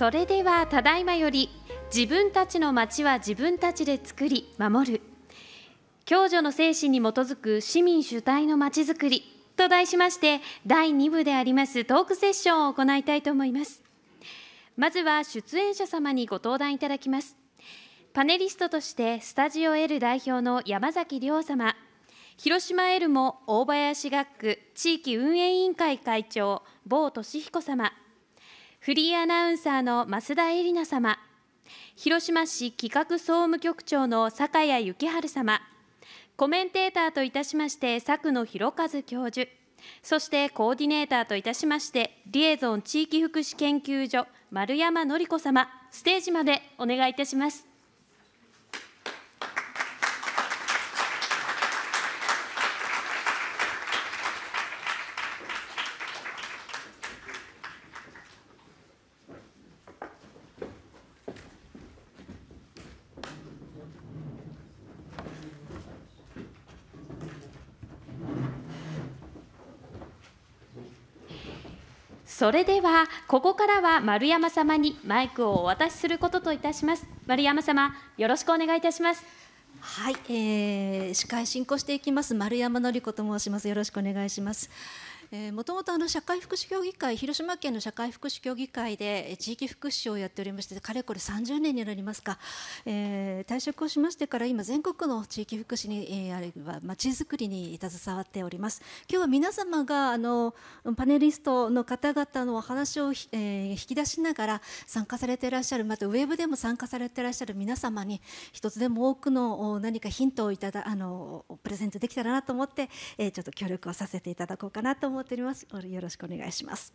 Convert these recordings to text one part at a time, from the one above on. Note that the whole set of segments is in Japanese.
それではただいまより自分たちの町は自分たちで作り守る共助の精神に基づく市民主体のまちづくりと題しまして第2部でありますトークセッションを行いたいと思いますまずは出演者様にご登壇いただきますパネリストとしてスタジオ L 代表の山崎亮様広島 L も大林学区地域運営委員会会長某俊彦様フリーアナウンサーの増田絵里奈様広島市企画総務局長の坂谷幸春様コメンテーターといたしまして佐久野博一教授そしてコーディネーターといたしましてリエゾン地域福祉研究所丸山紀子様ステージまでお願いいたします。それではここからは丸山様にマイクをお渡しすることといたします丸山様よろしくお願いいたしますはい、えー、司会進行していきます丸山典子と申しますよろしくお願いしますえもともとあの社会福祉協議会広島県の社会福祉協議会で地域福祉をやっておりましてかれこれ30年になりますか、えー、退職をしましてから今全国の地域福祉に、えー、あるいはまちづくりに携わっております今日は皆様があのパネリストの方々のお話を、えー、引き出しながら参加されていらっしゃるまたウェブでも参加されていらっしゃる皆様に一つでも多くの何かヒントをいただあのプレゼントできたらなと思って、えー、ちょっと協力をさせていただこうかなと思います。思っておりますよろしくお願いします、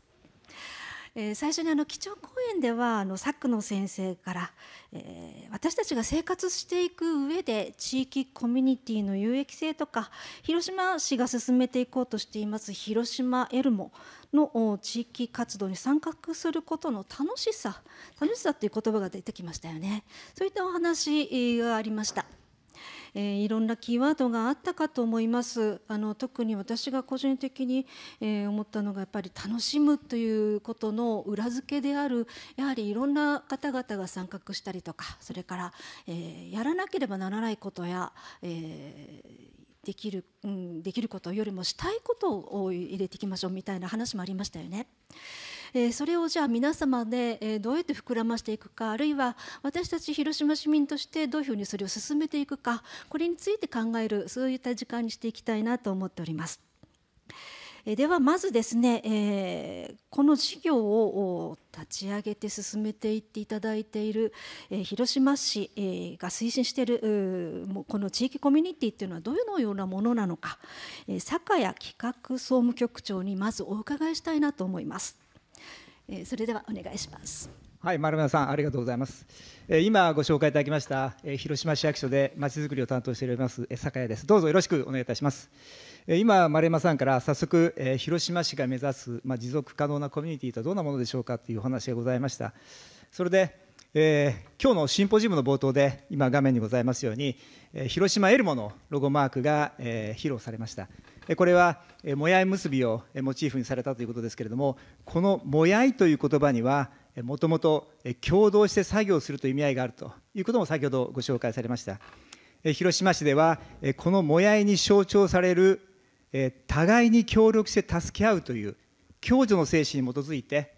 えー、最初にあの基調講演ではあの久の先生から、えー、私たちが生活していく上で地域コミュニティの有益性とか広島市が進めていこうとしています広島エルモの地域活動に参画することの楽しさ楽しさという言葉が出てきましたよねそういったお話がありました。えー、いろんなキーワードがあったかと思いますあの特に私が個人的に、えー、思ったのがやっぱり楽しむということの裏付けであるやはりいろんな方々が参画したりとかそれから、えー、やらなければならないことや、えできる、うん、できることよりもしたいことを入れていきましょうみたいな話もありましたよね。それをじゃあ皆様で、えどうやって膨らましていくかあるいは私たち広島市民としてどういうふうにそれを進めていくかこれについて考えるそういった時間にしていきたいなと思っております。ではまずですね、えー、この事業を立ち上げて進めていっていただいている、えー、広島市、えー、が推進しているもうこの地域コミュニティっていうのはどのようなものなのか、えー、坂谷企画総務局長にまずお伺いしたいなと思います。えー、それではお願いしますはい丸山さんありがとうございます、えー、今ご紹介いただきました、えー、広島市役所でまちづくりを担当しております、えー、酒屋ですどうぞよろしくお願いいたします、え今丸山さんから早速、えー、広島市が目指す、まあ、持続可能なコミュニティとはどんなものでしょうかというお話がございましたそれでえー、今日のシンポジウムの冒頭で今画面にございますように、えー、広島エルモのロゴマークが、えー、披露されましたこれはもやい結びをモチーフにされたということですけれどもこの「もやい」という言葉にはもともと共同して作業するという意味合いがあるということも先ほどご紹介されました広島市ではこのもやいに象徴される互いに協力して助け合うという共助の精神に基づいて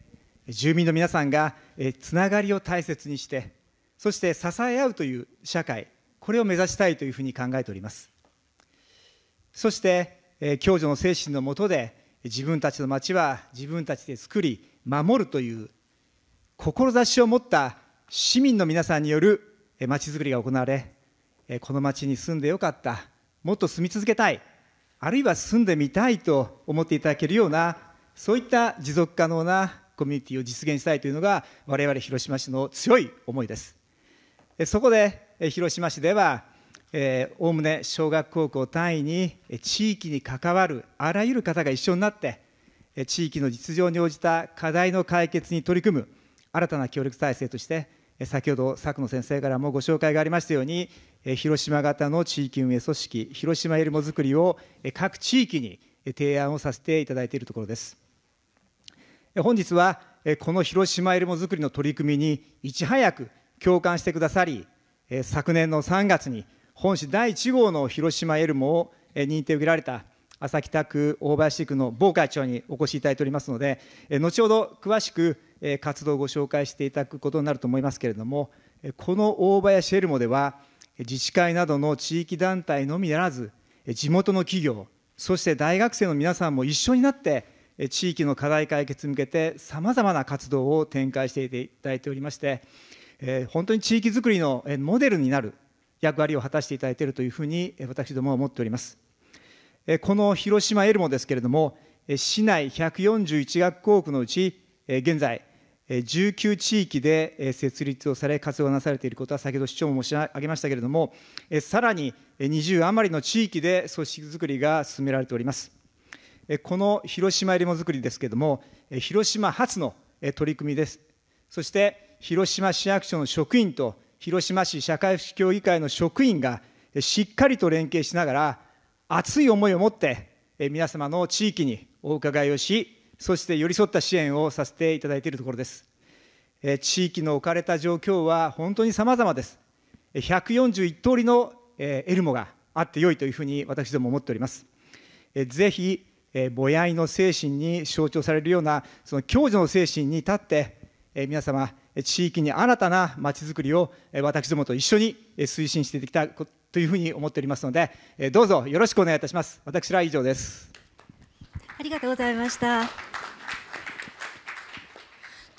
住民の皆さんがつながりを大切にしてそして支え合うという社会これを目指したいというふうに考えておりますそして共助の精神のもとで自分たちの町は自分たちで作り守るという志を持った市民の皆さんによる町づくりが行われこの町に住んでよかったもっと住み続けたいあるいは住んでみたいと思っていただけるようなそういった持続可能なコミュニティを実現したいというのが我々広島市の強い思いですそこで広島市ではおおむね小学高校単位に地域に関わるあらゆる方が一緒になって地域の実情に応じた課題の解決に取り組む新たな協力体制として先ほど佐久野先生からもご紹介がありましたように広島型の地域運営組織広島よりもづくりを各地域に提案をさせていただいているところです本日はこの広島よりもづくりの取り組みにいち早く共感してくださり昨年の3月に「本市第1号の広島エルモを認定を受けられた朝北区大林区の某会長にお越しいただいておりますので、後ほど詳しく活動をご紹介していただくことになると思いますけれども、この大林エルモでは、自治会などの地域団体のみならず、地元の企業、そして大学生の皆さんも一緒になって、地域の課題解決に向けて、さまざまな活動を展開していただいておりまして、本当に地域づくりのモデルになる役割を果たしていただいているというふうに私どもは思っておりますこの広島エルモですけれども市内141学校区のうち現在19地域で設立をされ活動なされていることは先ほど市長も申し上げましたけれどもさらに20余りの地域で組織づくりが進められておりますこの広島エルモづくりですけれども広島発の取り組みですそして広島市役所の職員と広島市社会福祉協議会の職員がしっかりと連携しながら、熱い思いを持って、皆様の地域にお伺いをし、そして寄り添った支援をさせていただいているところです。地域の置かれた状況は本当に様々です。141通りのエルモがあってよいというふうに私ども思っております。ぜひ、ぼやいの精神に象徴されるような、その共助の精神に立って、皆様、地域に新たなまちづくりを私どもと一緒に推進していきたいというふうに思っておりますので、どうぞよろしくお願いいたします。私ら以上です。ありがとうございました。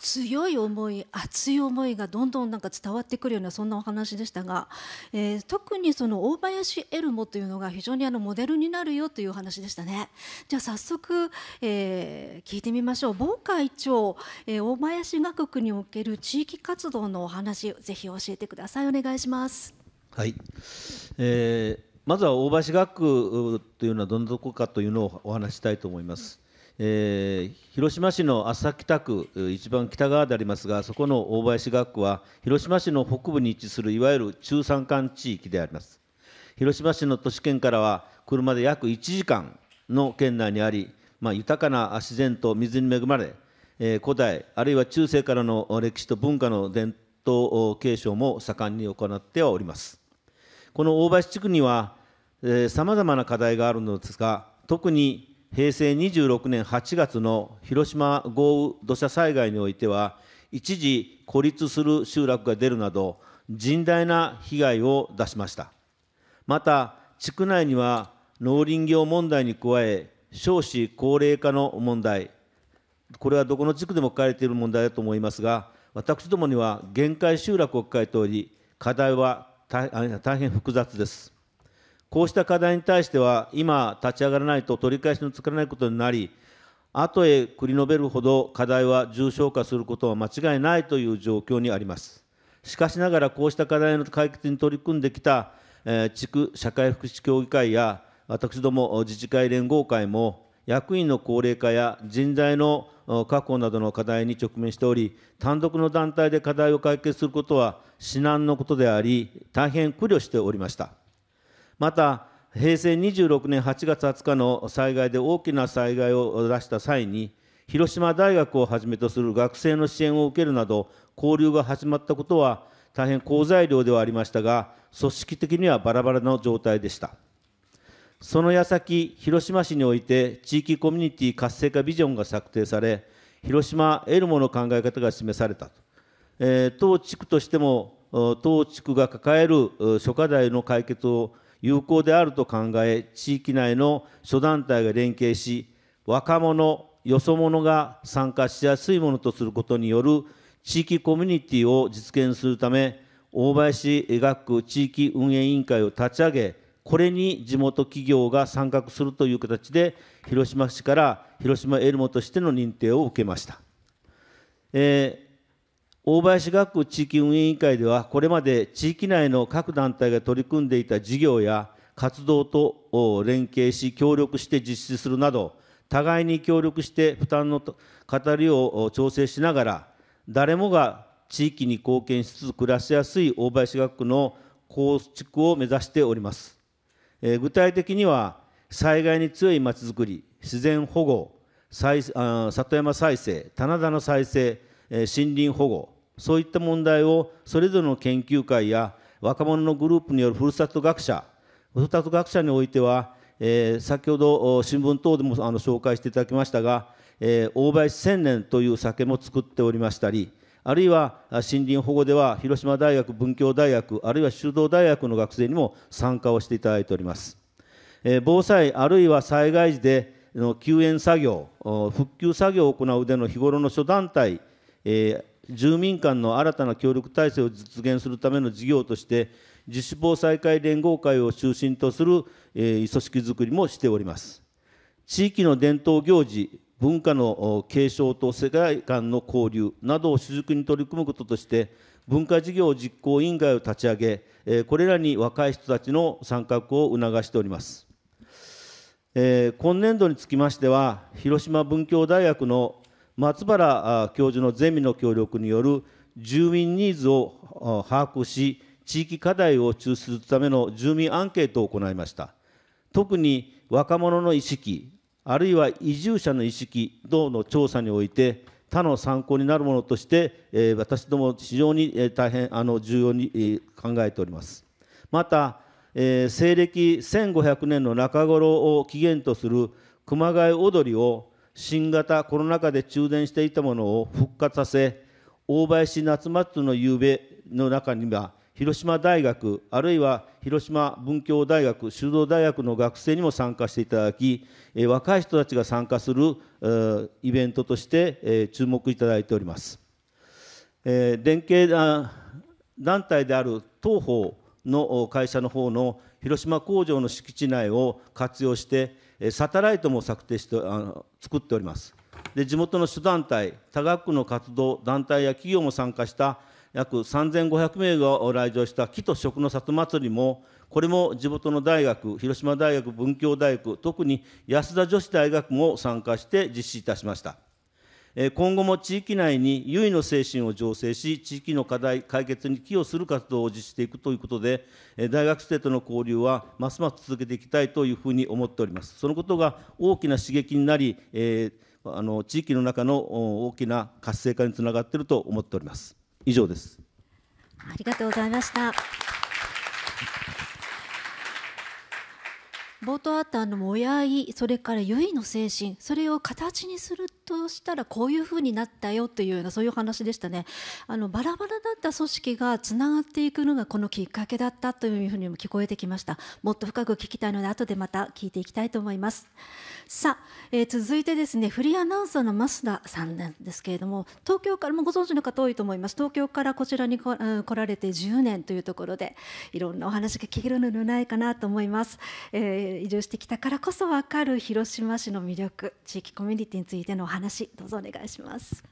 強い思い熱い思いがどんどんなんか伝わってくるようなそんなお話でしたが、えー、特にその大林エルモというのが非常にあのモデルになるよというお話でしたね。じゃあ早速、えー、聞いてみましょう。某会長、えー、大林学区における地域活動のお話ぜひ教えてくださいお願いします。はい、えー、まずは大林学区というのはどんなとこかというのをお話したいと思います。えー、広島市の安北区、一番北側でありますが、そこの大林学区は、広島市の北部に位置するいわゆる中山間地域であります。広島市の都市圏からは、車で約1時間の県内にあり、まあ、豊かな自然と水に恵まれ、えー、古代、あるいは中世からの歴史と文化の伝統継承も盛んに行ってはおります。この大林地区には、さまざまな課題があるのですが、特に平成26年8月の広島豪雨土砂災害においては、一時孤立する集落が出るなど、甚大な被害を出しました。また、地区内には農林業問題に加え、少子高齢化の問題、これはどこの地区でも抱えている問題だと思いますが、私どもには限界集落を抱えており、課題は大変複雑です。こうした課題に対しては、今立ち上がらないと取り返しのつかないことになり、後へ繰り延べるほど課題は重症化することは間違いないという状況にあります。しかしながら、こうした課題の解決に取り組んできた、えー、地区社会福祉協議会や、私ども自治会連合会も、役員の高齢化や人材の確保などの課題に直面しており、単独の団体で課題を解決することは至難のことであり、大変苦慮しておりました。また平成26年8月20日の災害で大きな災害を出した際に広島大学をはじめとする学生の支援を受けるなど交流が始まったことは大変好材料ではありましたが組織的にはバラバラの状態でしたその矢先広島市において地域コミュニティ活性化ビジョンが策定され広島エルモの考え方が示されたと、えー、当地区としても当地区が抱える諸課題の解決を有効であると考え、地域内の諸団体が連携し、若者、よそ者が参加しやすいものとすることによる地域コミュニティを実現するため、大林学区地域運営委員会を立ち上げ、これに地元企業が参画するという形で、広島市から広島エルモとしての認定を受けました。えー大林学区地域運営委員会では、これまで地域内の各団体が取り組んでいた事業や活動と連携し、協力して実施するなど、互いに協力して負担の語りを調整しながら、誰もが地域に貢献しつつ暮らしやすい大林学区の構築を目指しております。えー、具体的には、災害に強いまちづくり、自然保護、再あ里山再生、棚田の再生、え森林保護、そういった問題をそれぞれの研究会や若者のグループによるふるさと学者ふるさと学者においては、えー、先ほど新聞等でもあの紹介していただきましたが、えー、大林千年という酒も作っておりましたりあるいは森林保護では広島大学文教大学あるいは修道大学の学生にも参加をしていただいております、えー、防災あるいは災害時での救援作業復旧作業を行うでの日頃の諸団体、え住民間の新たな協力体制を実現するための事業として、自主防災会連合会を中心とする、えー、組織づくりもしております。地域の伝統行事、文化の継承と世界間の交流などを主軸に取り組むこととして、文化事業実行委員会を立ち上げ、えー、これらに若い人たちの参画を促しております。えー、今年度につきましては、広島文教大学の松原教授のゼミの協力による住民ニーズを把握し、地域課題を抽出するための住民アンケートを行いました。特に若者の意識、あるいは移住者の意識等の調査において、他の参考になるものとして、え私ども非常に大変あの重要に考えております。また、え西暦1500年の中頃を起源とする熊谷踊りを新型コロナ禍で中電していたものを復活させ、大林夏祭りの夕べの中には、広島大学、あるいは広島文教大学、修道大学の学生にも参加していただき、え若い人たちが参加するイベントとして、え注目いただいております。え連携団体である東方の会社の方の広島工場の敷地内を活用して、サテライトも策定してあの作っておりますで地元の主団体多学の活動団体や企業も参加した約3500名が来場した木と食の里祭りもこれも地元の大学広島大学文教大学特に安田女子大学も参加して実施いたしました今後も地域内に優位の精神を醸成し、地域の課題解決に寄与する活動を実施していくということで、大学生との交流はますます続けていきたいというふうに思っております。そのことが大きな刺激になり、えー、あの地域の中の大きな活性化につながっていると思っております。以上です。ありがとうございました。冒頭あったあの親愛それから結の精神それを形にするとしたらこういうふうになったよというようなそういう話でしたねあのバラバラだった組織がつながっていくのがこのきっかけだったというふうにも聞こえてきましたもっと深く聞きたいので後でまた聞いていきたいと思います。さあ、えー、続いてですねフリーアナウンサーの増田さんなんですけれども東京からもご存知の方多いと思います東京からこちらにこ、うん、来られて10年というところでいろんなお話が聞けるのではないかなと思います、えー、移住してきたからこそ分かる広島市の魅力地域コミュニティについてのお話どうぞお願いします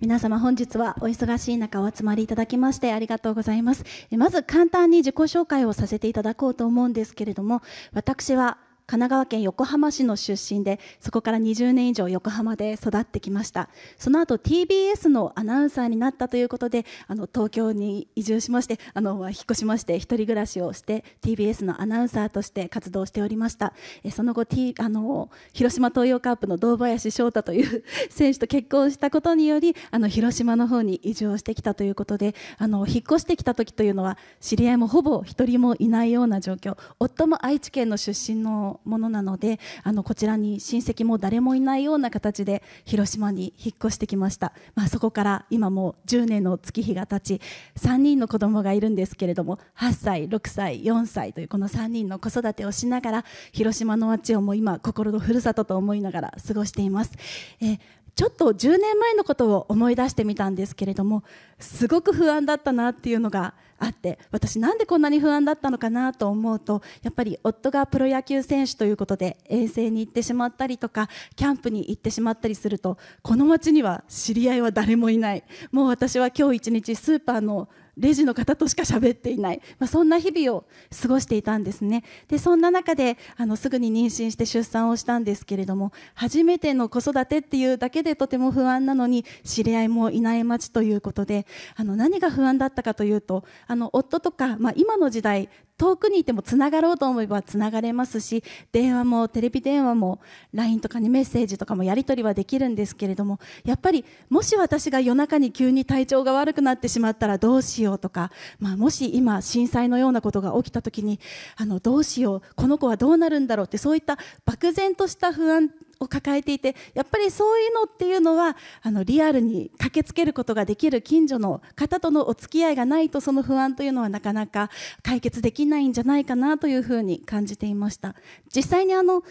皆様本日はお忙しい中お集まりいただきましてありがとうございますまず簡単に自己紹介をさせていただこうと思うんですけれども私は神奈川県横浜市の出身でそこから20年以上横浜で育ってきましたその後 TBS のアナウンサーになったということであの東京に移住しましてあの引っ越しまして1人暮らしをして TBS のアナウンサーとして活動しておりましたえその後、T、あの広島東洋カープの堂林翔太という 選手と結婚したことによりあの広島の方に移住をしてきたということであの引っ越してきた時というのは知り合いもほぼ1人もいないような状況夫も愛知県の出身のものなのであのこちらに親戚も誰もいないような形で広島に引っ越してきました、まあ、そこから今も10年の月日が経ち3人の子供がいるんですけれども8歳6歳4歳というこの3人の子育てをしながら広島の街をもう今心のふるさとと思いながら過ごしています。えちょっと10年前のことを思い出してみたんですけれどもすごく不安だったなっていうのがあって私なんでこんなに不安だったのかなと思うとやっぱり夫がプロ野球選手ということで遠征に行ってしまったりとかキャンプに行ってしまったりするとこの町には知り合いは誰もいないもう私は今日一日スーパーのレジの方としか喋っていない、まあ、そんな日々を過ごしていたんですねでそんな中であのすぐに妊娠して出産をしたんですけれども初めての子育てっていうだけでとても不安なのに知り合いもいない町ということであの何が不安だったかというとあの夫とか、まあ、今の時代遠くにいてもつながろうと思えばつながれますし電話もテレビ電話も LINE とかにメッセージとかもやり取りはできるんですけれどもやっぱりもし私が夜中に急に体調が悪くなってしまったらどうしようとか、まあ、もし今震災のようなことが起きた時にあのどうしようこの子はどうなるんだろうってそういった漠然とした不安を抱えていてやっぱりそういうのっていうのはあのリアルに駆けつけることができる近所の方とのお付き合いがないとその不安というのはなかなか解決できないんじゃないかなというふうに感じていました実際にあの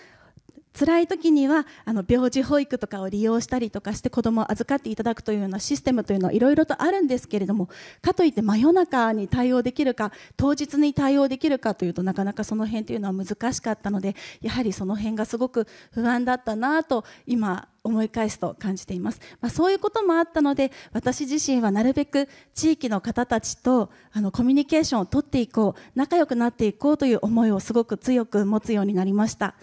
辛い時にはあの病児保育とかを利用したりとかして子どもを預かっていただくというようなシステムというのはいろいろとあるんですけれどもかといって真夜中に対応できるか当日に対応できるかというとなかなかその辺というのは難しかったのでやはりその辺がすごく不安だったなと今思い返すと感じています、まあ、そういうこともあったので私自身はなるべく地域の方たちとあのコミュニケーションをとっていこう仲良くなっていこうという思いをすごく強く持つようになりました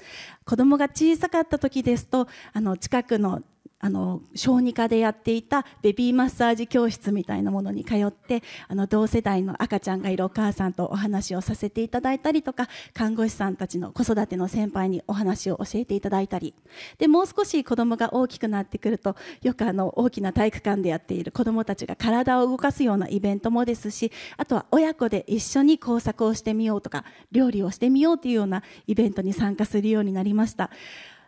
子供が小さかった時ですとあの近くのあの小児科でやっていたベビーマッサージ教室みたいなものに通ってあの同世代の赤ちゃんがいるお母さんとお話をさせていただいたりとか看護師さんたちの子育ての先輩にお話を教えていただいたりでもう少し子どもが大きくなってくるとよくあの大きな体育館でやっている子どもたちが体を動かすようなイベントもですしあとは親子で一緒に工作をしてみようとか料理をしてみようというようなイベントに参加するようになりました。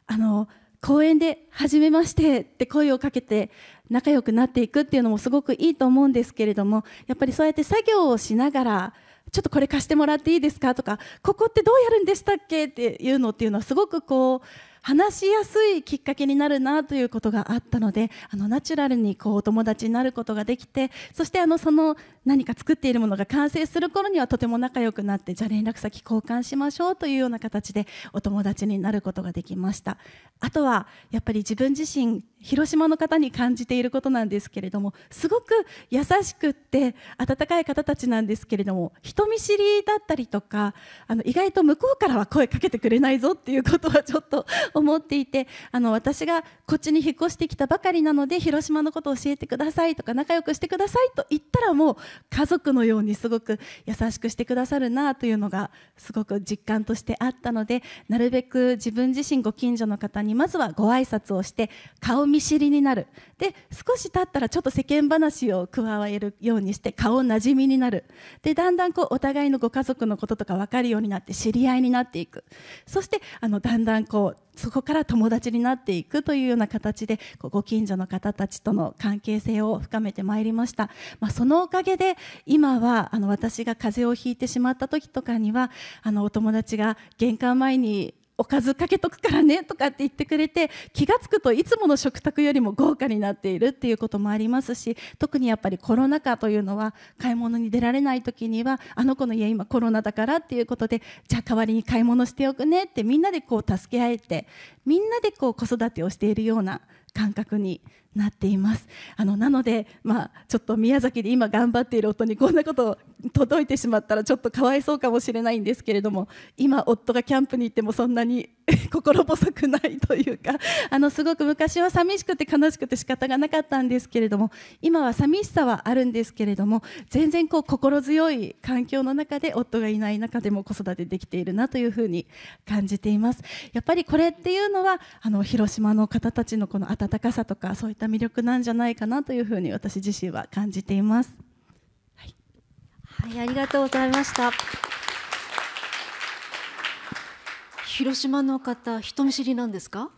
あの公園で「はじめまして」って声をかけて仲良くなっていくっていうのもすごくいいと思うんですけれどもやっぱりそうやって作業をしながらちょっとこれ貸してもらっていいですかとかここってどうやるんでしたっけっていうのっていうのはすごくこう話しやすいきっかけになるなということがあったのであのナチュラルにこうお友達になることができてそしてあのその何か作っているものが完成する頃にはとても仲良くなってじゃあ連絡先交換しましょうというような形でお友達になることができましたあとはやっぱり自分自身広島の方に感じていることなんですけれどもすごく優しくって温かい方たちなんですけれども人見知りだったりとかあの意外と向こうからは声かけてくれないぞっていうことはちょっと思っていてあの私がこっちに引っ越してきたばかりなので広島のことを教えてくださいとか仲良くしてくださいと言ったらもう家族のようにすごく優しくしてくださるなというのがすごく実感としてあったのでなるべく自分自身ご近所の方にまずはご挨拶をして顔見知りになるで少し経ったらちょっと世間話を加えるようにして顔なじみになるでだんだんこうお互いのご家族のこととか分かるようになって知り合いになっていくそしてあのだんだんこうそこから友達になっていくというような形でご近所の方たちとの関係性を深めてまいりました、まあ、そのおかげで今はあの私が風邪をひいてしまった時とかにはあのお友達が玄関前におかずかけとくからねとかって言ってくれて気が付くといつもの食卓よりも豪華になっているっていうこともありますし特にやっぱりコロナ禍というのは買い物に出られない時にはあの子の家今コロナだからっていうことでじゃあ代わりに買い物しておくねってみんなでこう助け合えてみんなでこう子育てをしているような感覚になっていますあのなので、まあ、ちょっと宮崎で今頑張っている夫にこんなこと届いてしまったらちょっとかわいそうかもしれないんですけれども今夫がキャンプに行ってもそんなに 心細くないというかあのすごく昔は寂しくて悲しくて仕方がなかったんですけれども今は寂しさはあるんですけれども全然こう心強い環境の中で夫がいない中でも子育てできているなというふうに感じています。やっぱりこれっていうのはあの広島の方たちのこの温かさとかそういったった魅力なんじゃないかなというふうに私自身は感じています。はい、はい、ありがとうございました。広島の方人見知りなんですか？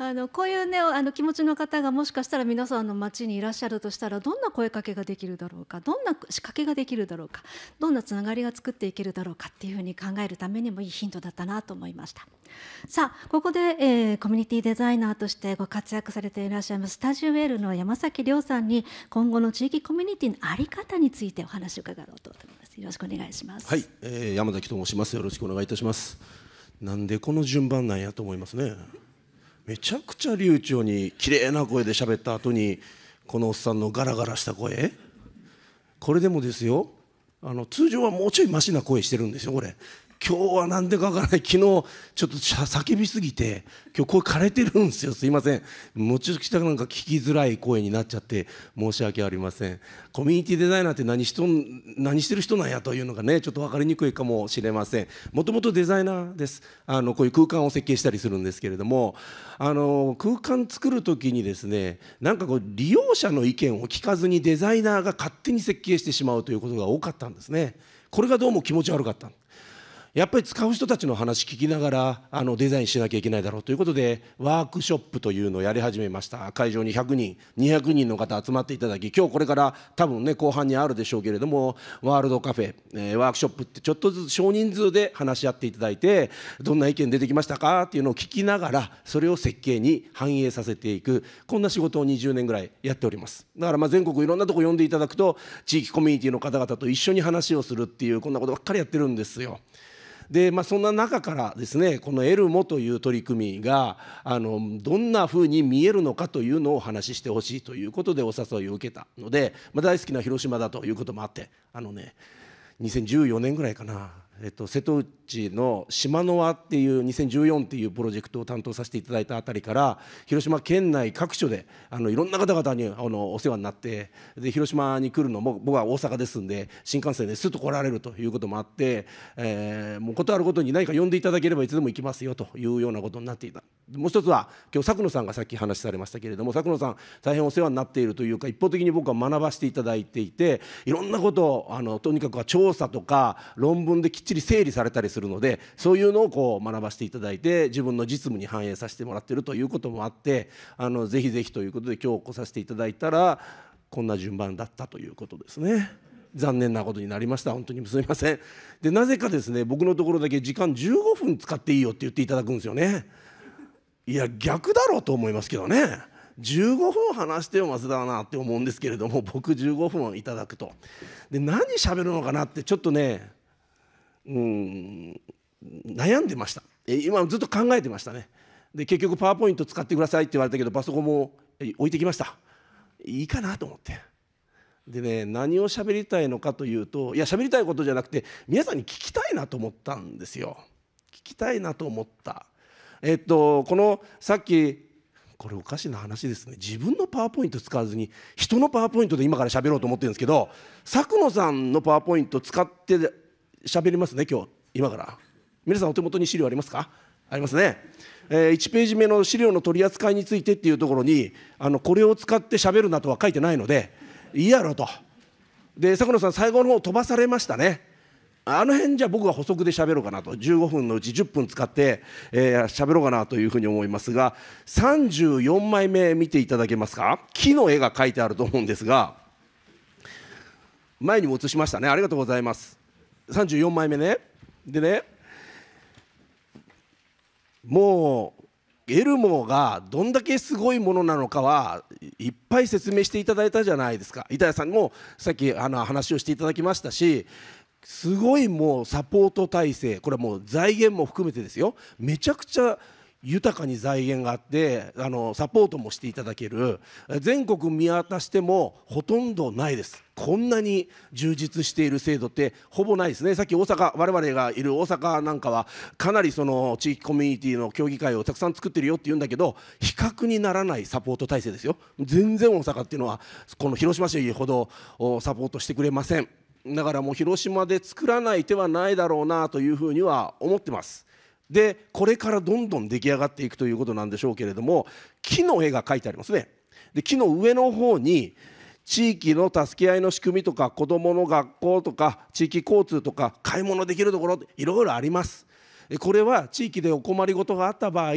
あのこういうねあの気持ちの方がもしかしたら皆さんの街にいらっしゃるとしたらどんな声かけができるだろうかどんな仕掛けができるだろうかどんなつながりが作っていけるだろうかっていうふうに考えるためにもいいヒントだったなと思いましたさあここで、えー、コミュニティデザイナーとしてご活躍されていらっしゃいますスタジオウェールの山崎亮さんに今後の地域コミュニティのあり方についてお話を伺おうと思いますよろしくお願いしますはい、えー、山崎と申しますよろしくお願いいたしますなんでこの順番なんやと思いますねめちゃくちゃ流暢に綺麗な声で喋った後にこのおっさんのガラガラした声これでもですよあの通常はもうちょいマシな声してるんですよこれ今日は何でかわからない昨日ちょっと叫びすぎて今日声枯れてるんですよすいませんもちろん下なんか聞きづらい声になっちゃって申し訳ありませんコミュニティデザイナーって何しと何してる人なんやというのがねちょっと分かりにくいかもしれませんもともとデザイナーですあのこういう空間を設計したりするんですけれどもあの空間作る時にですねなんかこう利用者の意見を聞かずにデザイナーが勝手に設計してしまうということが多かったんですねこれがどうも気持ち悪かったやっぱり使う人たちの話聞きながらあのデザインしなきゃいけないだろうということでワークショップというのをやり始めました会場に100人200人の方集まっていただき今日これから多分ね後半にあるでしょうけれどもワールドカフェ、えー、ワークショップってちょっとずつ少人数で話し合っていただいてどんな意見出てきましたかっていうのを聞きながらそれを設計に反映させていくこんな仕事を20年ぐらいやっておりますだからまあ全国いろんなとこ呼んでいただくと地域コミュニティの方々と一緒に話をするっていうこんなことばっかりやってるんですよ。で、まあ、そんな中からですねこの「エルモ」という取り組みがあのどんなふうに見えるのかというのをお話ししてほしいということでお誘いを受けたので、まあ、大好きな広島だということもあってあのね2014年ぐらいかなえっと、瀬戸内の島の輪っていう2014っていうプロジェクトを担当させていただいたあたりから広島県内各所であのいろんな方々にあのお世話になってで広島に来るのも僕は大阪ですんで新幹線ですっと来られるということもあって、えー、もう断るごとに何か呼んでいただければいつでも行きますよというようなことになっていたもう一つは今日佐久野さんがさっき話されましたけれども佐久野さん大変お世話になっているというか一方的に僕は学ばせていただいていていろんなことをあのとにかくは調査とか論文できてちり整理されたりするのでそういうのをこう学ばせていただいて自分の実務に反映させてもらってるということもあってあのぜひぜひということで今日来させていただいたらこんな順番だったということですね。残念なことになりました本当にすみませんでなぜかですね僕のところだけ時間15分使っていいよって言っていただくんですよねいや逆だろうと思いますけどね15分話してよ増田はなって思うんですけれども僕15分いただくとで何喋るのかなってちょっとねうん悩んでました今ずっと考えてましたねで結局パワーポイント使ってくださいって言われたけどパソコンも置いてきましたいいかなと思ってでね何を喋りたいのかというといや喋りたいことじゃなくて皆さんに聞きたいなと思ったんですよ聞きたいなと思ったえっとこのさっきこれおかしな話ですね自分のパワーポイント使わずに人のパワーポイントで今から喋ろうと思ってるんですけど佐久野さんのパワーポイント使って喋りますね今日今から皆さんお手元に資料ありますかありますね、えー、1ページ目の資料の取り扱いについてっていうところにあのこれを使って喋るなとは書いてないのでいいやろとで坂野さん最後の方飛ばされましたねあの辺じゃ僕は補足で喋ろうかなと15分のうち10分使ってえー、ろうかなというふうに思いますが34枚目見ていただけますか木の絵が描いてあると思うんですが前にも映しましたねありがとうございます34枚目ねでねもうエルモがどんだけすごいものなのかはいっぱい説明していただいたじゃないですか板谷さんもさっきあの話をしていただきましたしすごいもうサポート体制これはもう財源も含めてですよめちゃくちゃ豊かに財源があってあのサポートもしていただける全国見渡してもほとんどないですこんなに充実している制度ってほぼないですねさっき大阪我々がいる大阪なんかはかなりその地域コミュニティの協議会をたくさん作ってるよって言うんだけど比較にならないサポート体制ですよ全然大阪っていうのはこの広島市ほどサポートしてくれませんだからもう広島で作らない手はないだろうなというふうには思ってますでこれからどんどん出来上がっていくということなんでしょうけれども木の絵が描いてありますね。で木の上の方に地域の助け合いの仕組みとか子どもの学校とか地域交通とか買い物できるところいろいろあります。これは地域でお困りごとがあった場合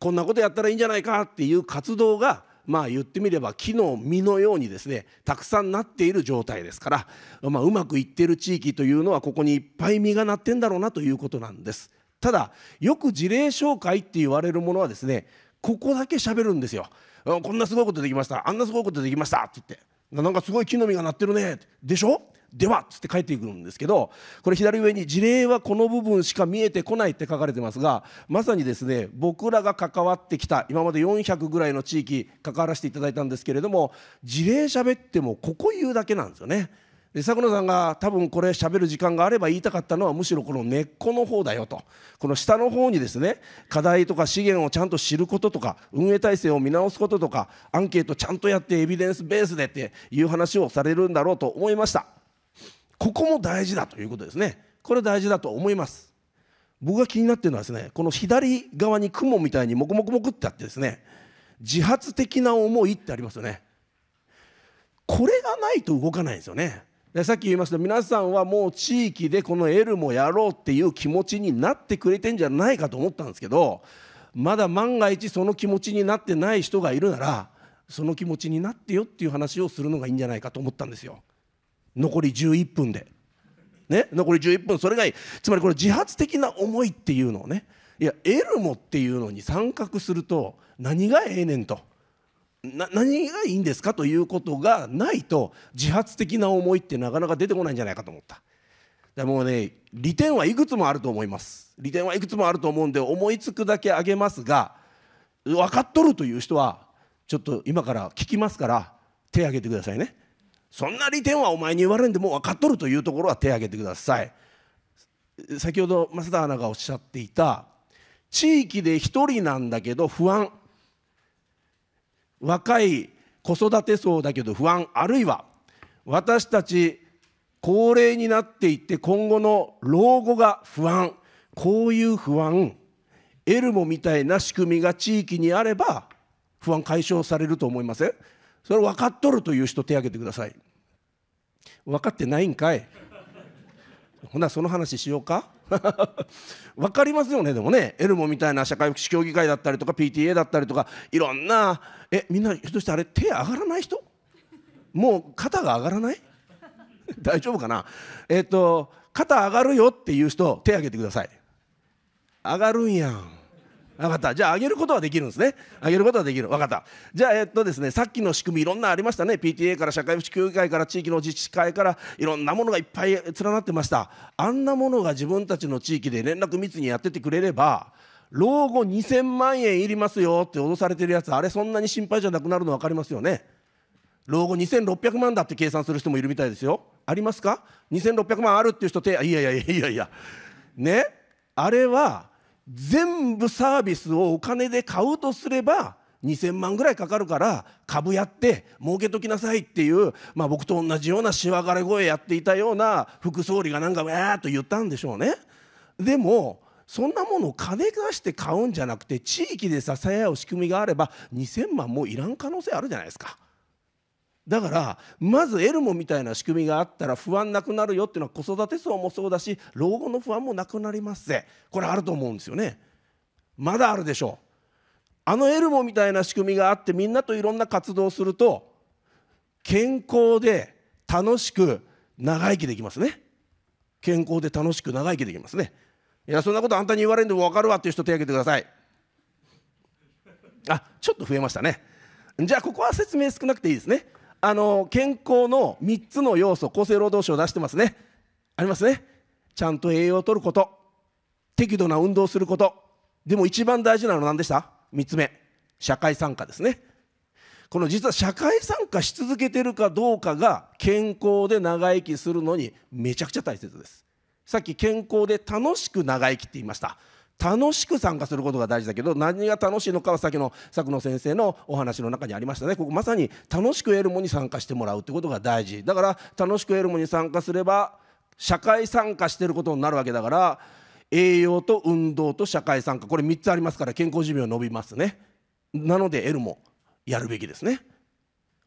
こんなことやったらいいんじゃないかっていう活動がまあ言ってみれば木の実のようにですねたくさんなっている状態ですから、まあ、うまくいっている地域というのはここにいっぱい実がなってんだろうなということなんです。ただよく事例紹介って言われるものはですねここだけ喋るんですよ、うん、こんなすごいことできましたあんなすごいことできましたって言ってなんかすごい木の実がなってるねでしょではっつって帰っていくんですけどこれ左上に「事例はこの部分しか見えてこない」って書かれてますがまさにですね僕らが関わってきた今まで400ぐらいの地域関わらせていただいたんですけれども事例喋ってもここ言うだけなんですよね。で佐久野さんが多分これ喋る時間があれば言いたかったのはむしろこの根っこの方だよとこの下の方にですね課題とか資源をちゃんと知ることとか運営体制を見直すこととかアンケートちゃんとやってエビデンスベースでっていう話をされるんだろうと思いましたここも大事だということですねこれ大事だと思います僕が気になってるのはですねこの左側に雲みたいにモクモクモクってあってですね自発的な思いってありますよねこれがないと動かないんですよねでさっき言いました皆さんはもう地域でこのエルもやろうっていう気持ちになってくれてんじゃないかと思ったんですけどまだ万が一その気持ちになってない人がいるならその気持ちになってよっていう話をするのがいいんじゃないかと思ったんですよ残り11分でね残り11分それがいいつまりこれ自発的な思いっていうのをねいやエルモっていうのに参画すると何がええねんと。何がいいんですかということがないと自発的な思いってなかなか出てこないんじゃないかと思ったでもうね利点はいくつもあると思います利点はいくつもあると思うんで思いつくだけあげますが分かっとるという人はちょっと今から聞きますから手挙げてくださいねそんな利点はお前に言われんでもう分かっとるというところは手挙げてください先ほど増田アナがおっしゃっていた地域で1人なんだけど不安若い子育て層だけど不安あるいは私たち高齢になっていって今後の老後が不安こういう不安エルモみたいな仕組みが地域にあれば不安解消されると思いませんそれ分かっとるという人手挙げてください分かってないんかいほなその話しようか分 かりますよねでもねエルモみたいな社会福祉協議会だったりとか PTA だったりとかいろんなえみんなひょっとしてあれ手上がらない人もう肩が上がらない 大丈夫かなえっ、ー、と肩上がるよっていう人手挙げてください上がるんやん分かったじゃあ上げることはできるんですね上げることはできる分かったじゃあえっとですねさっきの仕組みいろんなありましたね PTA から社会福祉協議会から地域の自治会からいろんなものがいっぱい連なってましたあんなものが自分たちの地域で連絡密にやっててくれれば老後2000万円いりますよって脅されてるやつあれそんなに心配じゃなくなるの分かりますよね老後2600万だって計算する人もいるみたいですよありますか2600万あるっていう人手いやいやいやいやいやねあれは全部サービスをお金で買うとすれば2,000万ぐらいかかるから株やって儲けときなさいっていう、まあ、僕と同じようなしわがれ声やっていたような副総理がなんかわーっと言ったんでしょうね。でもそんなものを金出して買うんじゃなくて地域で支え合う仕組みがあれば2,000万もいらん可能性あるじゃないですか。だからまずエルモみたいな仕組みがあったら不安なくなるよっていうのは子育て層もそうだし老後の不安もなくなりますぜこれあると思うんですよねまだあるでしょうあのエルモみたいな仕組みがあってみんなといろんな活動をすると健康で楽しく長生きできますね健康で楽しく長生きできますねいやそんなことあんたに言われるんでも分かるわっていう人手挙げてくださいあちょっと増えましたねじゃあここは説明少なくていいですねあの健康の3つの要素厚生労働省出してますねありますねちゃんと栄養をとること適度な運動をすることでも一番大事なのは何でした3つ目社会参加ですねこの実は社会参加し続けてるかどうかが健康で長生きするのにめちゃくちゃ大切ですさっき健康で楽しく長生きって言いました楽しく参加することが大事だけど何が楽しいのかはさっきの佐久野先生のお話の中にありましたねここまさに楽しくエルモに参加してもらうってことが大事だから楽しくエルモに参加すれば社会参加してることになるわけだから栄養と運動と社会参加これ3つありますから健康寿命伸びますねなのでエルモやるべきですね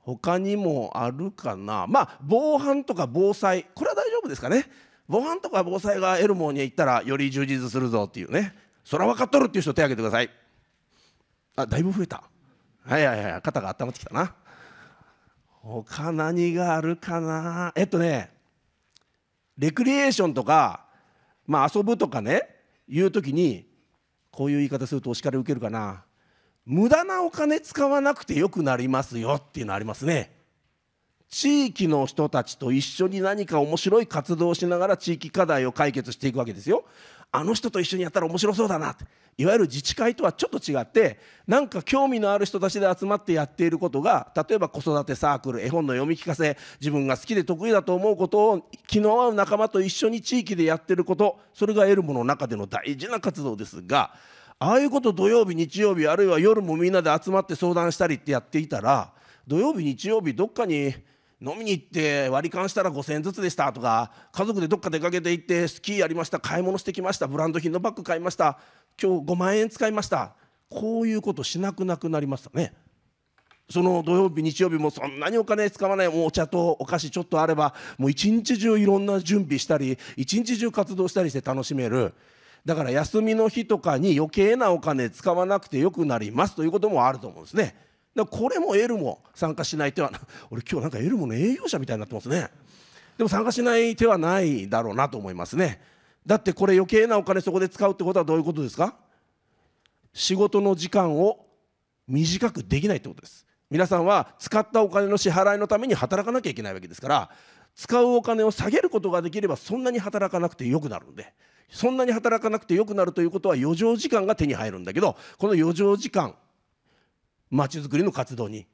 他にもあるかなまあ防犯とか防災これは大丈夫ですかね防犯とか防災が得るもんに行ったらより充実するぞっていうねそら分かっとるっていう人手挙げてくださいあだいぶ増えたはいはいはい肩が温まってきたな他何があるかなえっとねレクリエーションとか、まあ、遊ぶとかねいう時にこういう言い方するとお叱り受けるかな無駄なお金使わなくてよくなりますよっていうのありますね地域の人たちと一緒に何か面白い活動をしながら地域課題を解決していくわけですよ。あの人と一緒にやったら面白そうだなっていわゆる自治会とはちょっと違ってなんか興味のある人たちで集まってやっていることが例えば子育てサークル絵本の読み聞かせ自分が好きで得意だと思うことを気の合う仲間と一緒に地域でやってることそれが得るものの中での大事な活動ですがああいうこと土曜日日曜日あるいは夜もみんなで集まって相談したりってやっていたら土曜日日曜日どっかに飲みに行って割り勘したら5,000円ずつでしたとか家族でどっか出かけて行ってスキーやりました買い物してきましたブランド品のバッグ買いました今日5万円使いましたこういうことしなくなくなりましたね。その土曜日日曜日もそんなにお金使わないもうお茶とお菓子ちょっとあればもう一日中いろんな準備したり一日中活動したりして楽しめるだから休みの日とかに余計なお金使わなくてよくなりますということもあると思うんですね。だこれもエルも参加しない手は 俺今日なんかエルモの営業者みたいになってますねでも参加しない手はないだろうなと思いますねだってこれ余計なお金そこで使うってことはどういうことですか仕事の時間を短くできないってことです皆さんは使ったお金の支払いのために働かなきゃいけないわけですから使うお金を下げることができればそんなに働かなくてよくなるんでそんなに働かなくてよくなるということは余剰時間が手に入るんだけどこの余剰時間まづくりの活動に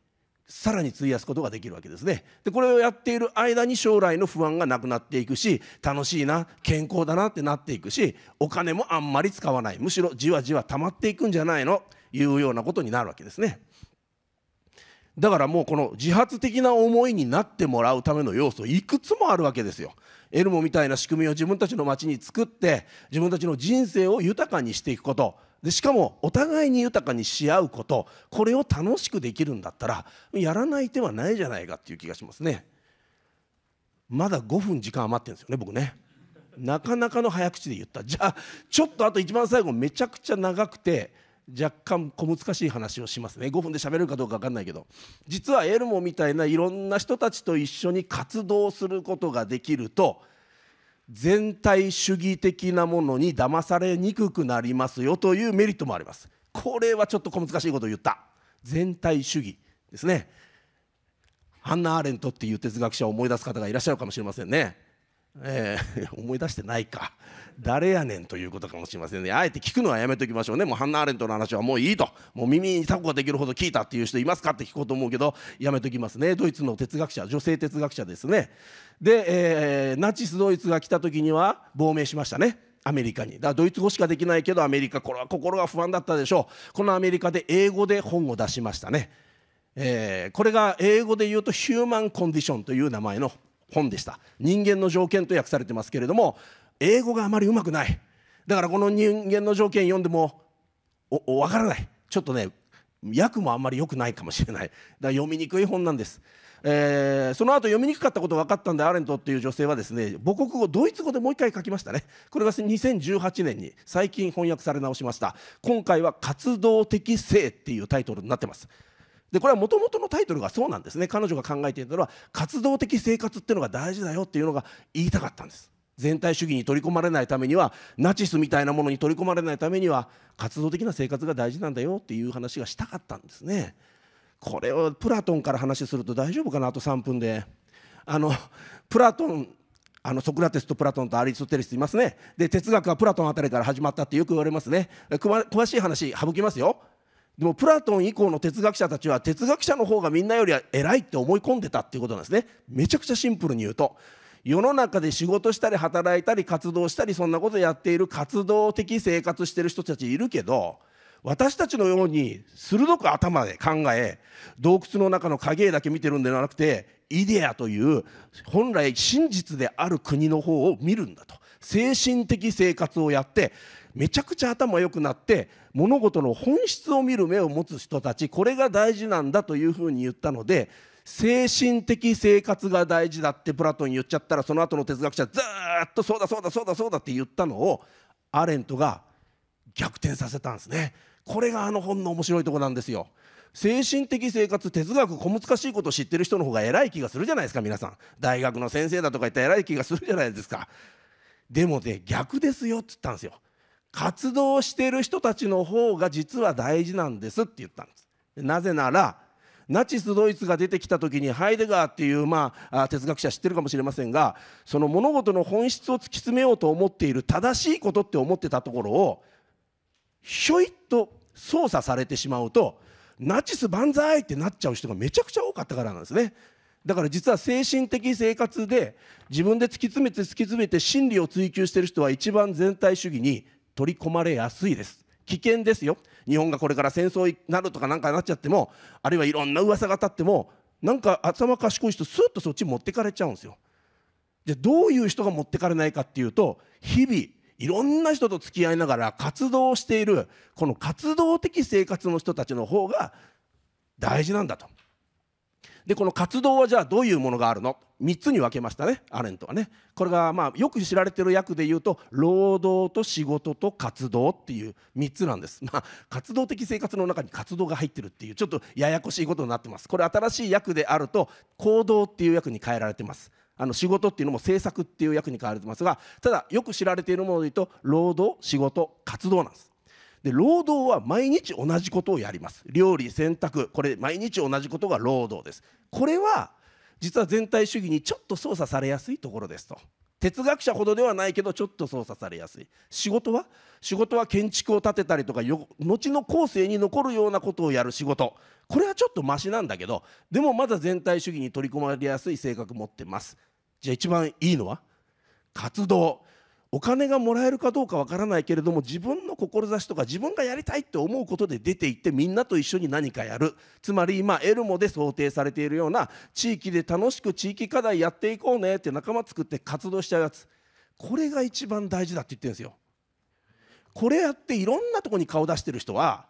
さらに費やすことができるわけですねでこれをやっている間に将来の不安がなくなっていくし楽しいな健康だなってなっていくしお金もあんまり使わないむしろじわじわ溜まっていくんじゃないのいうようなことになるわけですねだからもうこの自発的な思いになってもらうための要素いくつもあるわけですよエルモみたいな仕組みを自分たちの町に作って自分たちの人生を豊かにしていくことでしかもお互いに豊かにし合うことこれを楽しくできるんだったらやらない手はないじゃないかっていう気がしますねまだ5分時間余ってるんですよね僕ねなかなかの早口で言ったじゃあちょっとあと一番最後めちゃくちゃ長くて若干小難しい話をしますね5分で喋れるかどうか分かんないけど実はエルモみたいないろんな人たちと一緒に活動することができると全体主義的なものに騙されにくくなりますよというメリットもありますこれはちょっと小難しいことを言った全体主義ですねハンナ・アーレントっていう哲学者を思い出す方がいらっしゃるかもしれませんね、えー、思い出してないか誰やねんということかもしれませんねあえて聞くのはやめときましょうねもうハンナ・アーレントの話はもういいともう耳にタコができるほど聞いたっていう人いますかって聞こうと思うけどやめときますねドイツの哲学者女性哲学者ですねで、えー、ナチスドイツが来た時には亡命しましたねアメリカにだからドイツ語しかできないけどアメリカこれは心が不安だったでしょうこのアメリカで英語で本を出しましたね、えー、これが英語で言うと「ヒューマン・コンディション」という名前の本でした人間の条件と訳されてますけれども英語があまりうまくないだからこの人間の条件読んでもお分からないちょっとね訳もあんまり良くないかもしれないだから読みにくい本なんです、えー、その後読みにくかったこと分かったんでアレントっていう女性はですね母国語ドイツ語でもう一回書きましたねこれが2018年に最近翻訳され直しました今回は「活動的性」っていうタイトルになってますでこれはもともとのタイトルがそうなんですね彼女が考えていたのは活動的生活っていうのが大事だよっていうのが言いたかったんです全体主義に取り込まれないためにはナチスみたいなものに取り込まれないためには活動的な生活が大事なんだよっていう話がしたかったんですね。これをプラトンから話すると大丈夫かなあと3分で。あのプラトンあのソクラテスとプラトンとアリストテレスいますねで哲学はプラトンあたりから始まったってよく言われますね詳しい話省きますよでもプラトン以降の哲学者たちは哲学者の方がみんなよりは偉いって思い込んでたっていうことなんですねめちゃくちゃシンプルに言うと世の中で仕事したり働いたり活動したりそんなことやっている活動的生活してる人たちいるけど私たちのように鋭く頭で考え洞窟の中の影だけ見てるんではなくてイデアという本来真実である国の方を見るんだと精神的生活をやってめちゃくちゃ頭良くなって物事の本質を見る目を持つ人たちこれが大事なんだというふうに言ったので精神的生活が大事だってプラトン言っちゃったらその後の哲学者ずっとそうだそうだそうだそうだって言ったのをアレントが逆転させたんですねこれがあの本の面白いとこなんですよ精神的生活哲学小難しいこと知ってる人の方が偉い気がするじゃないですか皆さん大学の先生だとか言ったら偉い気がするじゃないですかでもね逆ですよって言ったんですよ活動してる人たちの方が実は大事なんですって言ったんですなぜならナチスドイツが出てきた時にハイデガーっていう、まあ、哲学者知ってるかもしれませんがその物事の本質を突き詰めようと思っている正しいことって思ってたところをひょいっと操作されてしまうとナチス万歳ってなっちゃう人がめちゃくちゃ多かったからなんですね。だから実は精神的生活で自分で突き詰めて突き詰めて真理を追求してる人は一番全体主義に取り込まれやすいです危険ですよ日本がこれから戦争になるとかなんかなっちゃってもあるいはいろんな噂が立ってもなんか頭賢い人スッとそっち持ってかれちゃうんですよ。じゃどういう人が持ってかれないかっていうと日々いろんな人と付き合いながら活動しているこの活動的生活の人たちの方が大事なんだとでこの活動はじゃあどういうものがあるの3つに分けましたねアレントはねこれがまあよく知られてる訳で言うと労働と仕事と活動っていう3つなんです、まあ、活動的生活の中に活動が入ってるっていうちょっとややこしいことになってますこれ新しい訳であると行動っていう訳に変えられてますあの仕事っていうのも政策っていう役に変われてますがただよく知られているもので言うと労働仕事活動なんですで労働は毎日同じことをやります料理洗濯これ毎日同じことが労働ですこれは実は全体主義にちょっと操作されやすいところですと哲学者ほどではないけどちょっと操作されやすい仕事は仕事は建築を建てたりとか後の後世に残るようなことをやる仕事これはちょっとマシなんだけどでもまだ全体主義に取り込まれやすい性格持ってますじゃあ一番いいのは活動お金がもらえるかどうかわからないけれども自分の志とか自分がやりたいって思うことで出ていってみんなと一緒に何かやるつまり今エルモで想定されているような地域で楽しく地域課題やっていこうねって仲間作って活動しちゃうやつこれが一番大事だって言ってるんですよ。これやっていろんなとこに顔出してる人は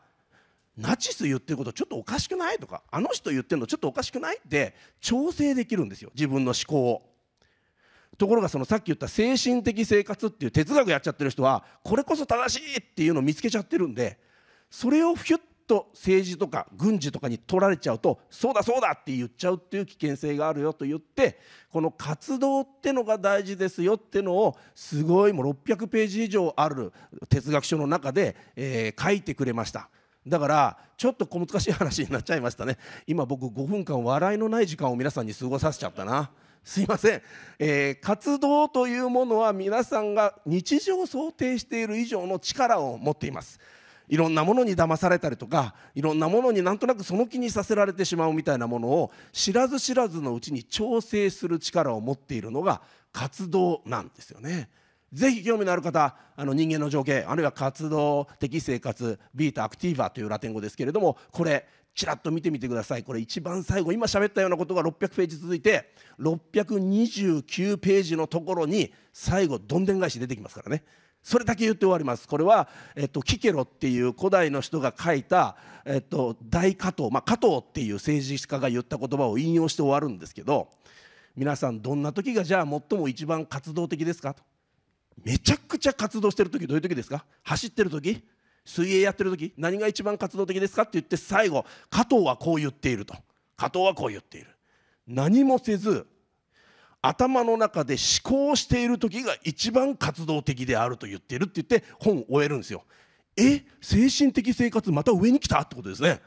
ナチス言ってることちょっとおかしくないとかあの人言ってるのちょっとおかしくないって調整できるんですよ自分の思考を。ところがそのさっき言った精神的生活っていう哲学やっちゃってる人はこれこそ正しいっていうのを見つけちゃってるんでそれをひュッと政治とか軍事とかに取られちゃうとそうだそうだって言っちゃうっていう危険性があるよと言ってこの活動ってのが大事ですよってのをすごいもう600ページ以上ある哲学書の中で、え書いてくれました。だからちょっと小難しい話になっちゃいましたね今僕5分間笑いのない時間を皆さんに過ごさせちゃったな。すいません、えー、活動というものは皆さんが日常想定している以上の力を持っていますいろんなものに騙されたりとかいろんなものになんとなくその気にさせられてしまうみたいなものを知らず知らずのうちに調整する力を持っているのが活動なんですよね。ぜひ興味のある方あの人間の情景あるいは活動的生活ビートアクティーバというラテン語ですけれどもこれちらっと見てみてくださいこれ一番最後今喋ったようなことが600ページ続いて629ページのところに最後どんでん返し出てきますからねそれだけ言って終わりますこれは、えっと、キケロっていう古代の人が書いた、えっと、大加藤、まあ、加藤っていう政治家が言った言葉を引用して終わるんですけど皆さんどんな時がじゃあ最も一番活動的ですかとめちゃくちゃ活動してる時どういう時ですか走ってる時水泳やってる時何が一番活動的ですかって言って最後加藤はこう言っていると加藤はこう言っている何もせず頭の中で思考している時が一番活動的であると言っているって言って本を終えるんですよえ精神的生活また上に来たってことですね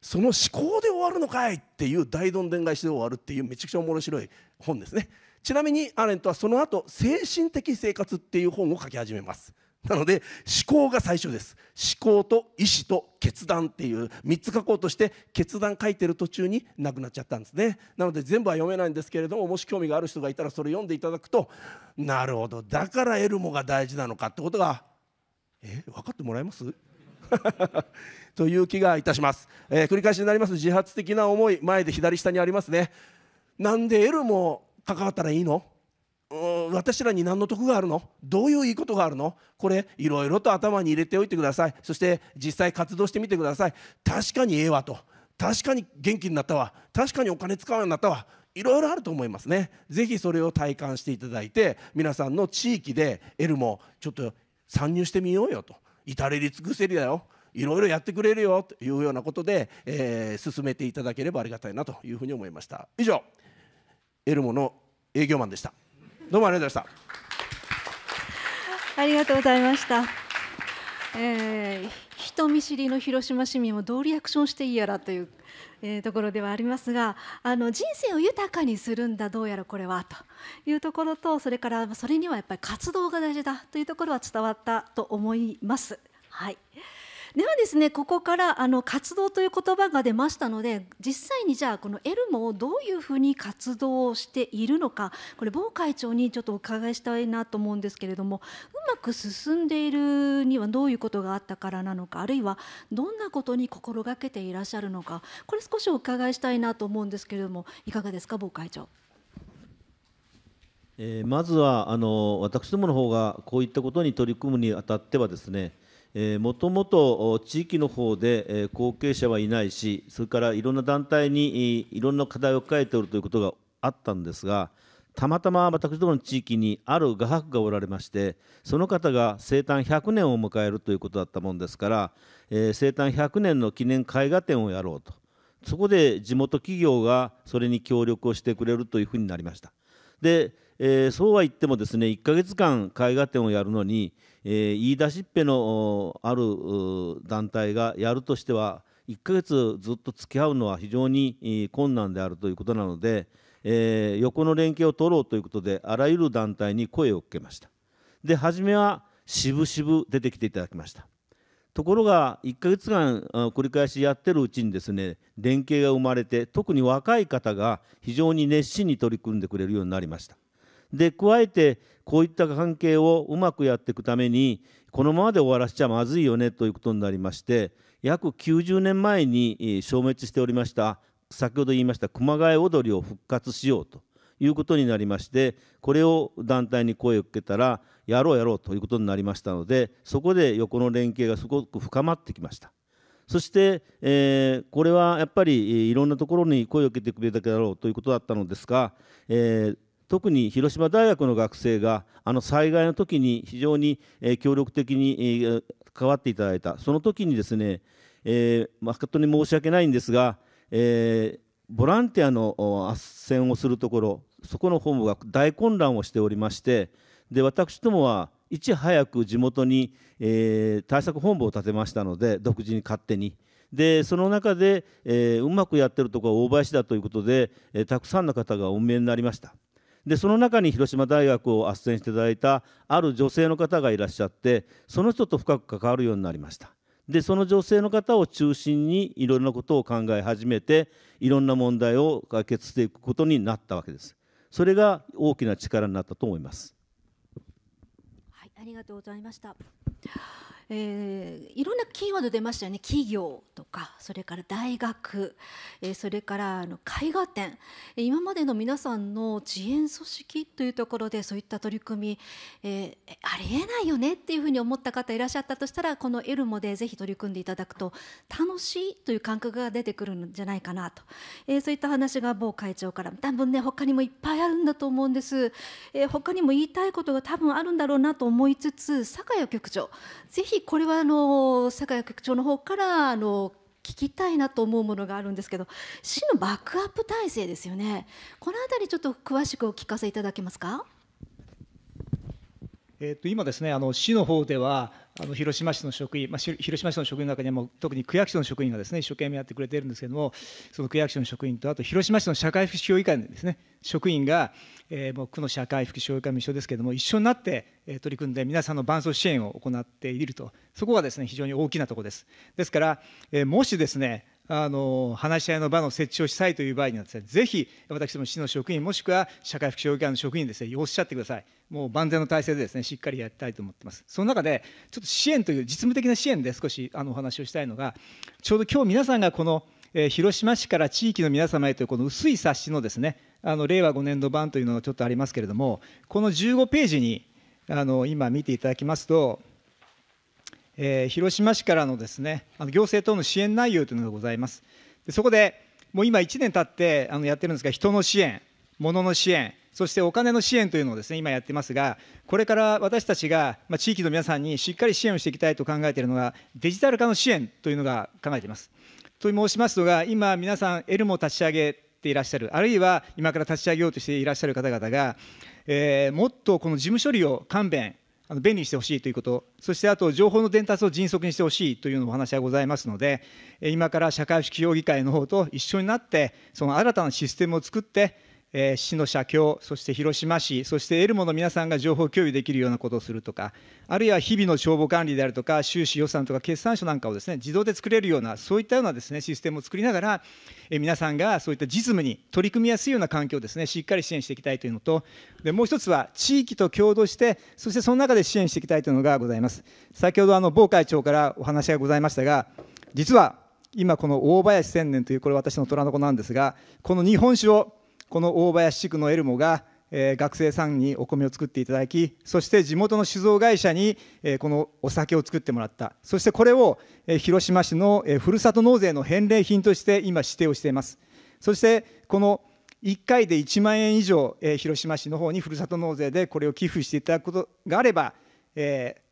その思考で終わるのかいっていう大どんでん返しで終わるっていうめちゃくちゃ面白い本ですねちなみにアレントはその後精神的生活っていう本を書き始めますなので思考が最初です思考と意思と決断っていう3つ書こうとして決断書いてる途中になくなっちゃったんですねなので全部は読めないんですけれどももし興味がある人がいたらそれ読んでいただくとなるほどだからエルモが大事なのかってことがえ分かってもらえます という気がいたします、えー、繰り返しになります自発的な思い前で左下にありますねなんでエルモ関わったらいいの私らに何の得があるのどういういいことがあるのこれいろいろと頭に入れておいてくださいそして実際活動してみてください確かにええわと確かに元気になったわ確かにお金使うようになったわいろいろあると思いますねぜひそれを体感していただいて皆さんの地域でエルもちょっと参入してみようよと至れり尽くせりだよいろいろやってくれるよというようなことで、えー、進めていただければありがたいなというふうに思いました以上エルモの営業マンでしたどうもありがとうございましたありがとうございました、えー、人見知りの広島市民もどうリアクションしていいやらという、えー、ところではありますがあの人生を豊かにするんだどうやらこれはというところとそれからそれにはやっぱり活動が大事だというところは伝わったと思います。はいではですねここからあの活動という言葉が出ましたので実際にじゃあこのエルモをどういうふうに活動をしているのかこれ某会長にちょっとお伺いしたいなと思うんですけれどもうまく進んでいるにはどういうことがあったからなのかあるいはどんなことに心がけていらっしゃるのかこれ少しお伺いしたいなと思うんですけれどもいかがですか某会長。えー、まずはあの私どもの方がこういったことに取り組むにあたってはですねもともと地域の方で後継者はいないし、それからいろんな団体にいろんな課題を抱えておるということがあったんですが、たまたま私どもの地域にある画伯がおられましてその方が生誕100年を迎えるということだったもんですから、え生誕100年の記念絵画展をやろうとそこで地元企業がそれに協力をしてくれるというふうになりましたで、えー、そうは言ってもですね1ヶ月間絵画展をやるのにえー、言い出しっぺのある団体がやるとしては1ヶ月ずっと付き合うのは非常に困難であるということなので、えー、横の連携を取ろうということであらゆる団体に声をかけましたで初めは渋々出てきていただきましたところが1ヶ月間繰り返しやってるうちにですね連携が生まれて特に若い方が非常に熱心に取り組んでくれるようになりましたで加えてこういった関係をうまくやっていくためにこのままで終わらせちゃまずいよねということになりまして約90年前に消滅しておりました先ほど言いました熊谷踊りを復活しようということになりましてこれを団体に声をかけたらやろうやろうということになりましたのでそこで横の連携がすごく深まってきました。そして、えー、これはやっぱりいろんなところに声を受けてくれただけだろうということだったのですが、えー、特に広島大学の学生があの災害の時に非常に協力的に関わっていただいたその時にですね、えー、誠に申し訳ないんですが、えー、ボランティアの斡旋をするところそこの本部が大混乱をしておりましてで私どもはいち早く地元に、えー、対策本部を立てましたので独自に勝手に。でその中で、えー、うまくやってるところは大林だということで、えー、たくさんの方がお見えになりました。でその中に広島大学を斡旋していただいたある女性の方がいらっしゃってその人と深く関わるようになりましたでその女性の方を中心にいろんなことを考え始めていろんな問題を解決していくことになったわけですそれが大きな力になったと思いますはいありがとうございましたえー、いろんなキーワード出ましたよね企業とかそれから大学、えー、それからあの絵画展今までの皆さんの自演組織というところでそういった取り組み、えー、ありえないよねっていうふうに思った方いらっしゃったとしたらこの「エルモ」でぜひ取り組んでいただくと楽しいという感覚が出てくるんじゃないかなと、えー、そういった話が某会長から多分ね他にもいっぱいあるんだと思うんです、えー、他にも言いたいことが多分あるんだろうなと思いつつ酒屋局長ぜひこれはあの酒屋局長の方からあの聞きたいなと思うものがあるんですけど市のバックアップ体制ですよねこの辺りちょっと詳しくお聞かせいただけますかえー、と今ですねあの市の方ではあの広島市の職員、まあ、広島市の職員の中にはもう特に区役所の職員がですね一生懸命やってくれてるんですけれどもその区役所の職員とあと広島市の社会福祉協議会のですね職員が、えー、もう区の社会福祉協議会も一緒ですけれども一緒になって、えー、取り組んで皆さんの伴走支援を行っているとそこがですね非常に大きなところですですから、えー、もしですねあの話し合いの場の設置をしたいという場合にはです、ね、ぜひ私ども市の職員、もしくは社会福祉協議会の職員です、ね、おっしゃってください、もう万全の体制でです、ね、しっかりやりたいと思ってます、その中で、ちょっと支援という、実務的な支援で少しあのお話をしたいのが、ちょうど今日皆さんがこの、えー、広島市から地域の皆様へという、この薄い冊子のです、ね、あの令和5年度版というのがちょっとありますけれども、この15ページにあの今見ていただきますと、えー、広島市からのですねあの行政等の支援内容というのがございます。でそこでもう今1年経ってあのやってるんですが人の支援、物の支援、そしてお金の支援というのをですね今やってますが、これから私たちが、まあ、地域の皆さんにしっかり支援をしていきたいと考えているのが、デジタル化の支援というのが考えています。と申しますのが、今、皆さん、エルモを立ち上げていらっしゃる、あるいは今から立ち上げようとしていらっしゃる方々が、えー、もっとこの事務処理を勘弁あの便利にしてほしいということ、そしてあと情報の伝達を迅速にしてほしいというお話がございますので、今から社会福祉協議会の方と一緒になって、その新たなシステムを作って、えー、市の社協、そして広島市、そしてエルモの皆さんが情報共有できるようなことをするとか、あるいは日々の帳簿管理であるとか、収支予算とか決算書なんかをですね自動で作れるような、そういったようなですねシステムを作りながら、えー、皆さんがそういった実務に取り組みやすいような環境をですねしっかり支援していきたいというのと、でもう一つは地域と共同して、そしてその中で支援していきたいというのがございます。先ほどあの某会長からお話がございましたが、実は今この大林千年というこれ私の虎の子なんですが、この日本酒をこの大林地区のエルモが、えー、学生さんにお米を作っていただきそして地元の酒造会社に、えー、このお酒を作ってもらったそしてこれを、えー、広島市の、えー、ふるさと納税の返礼品として今指定をしていますそしてこの1回で1万円以上、えー、広島市の方にふるさと納税でこれを寄付していただくことがあれば、えー、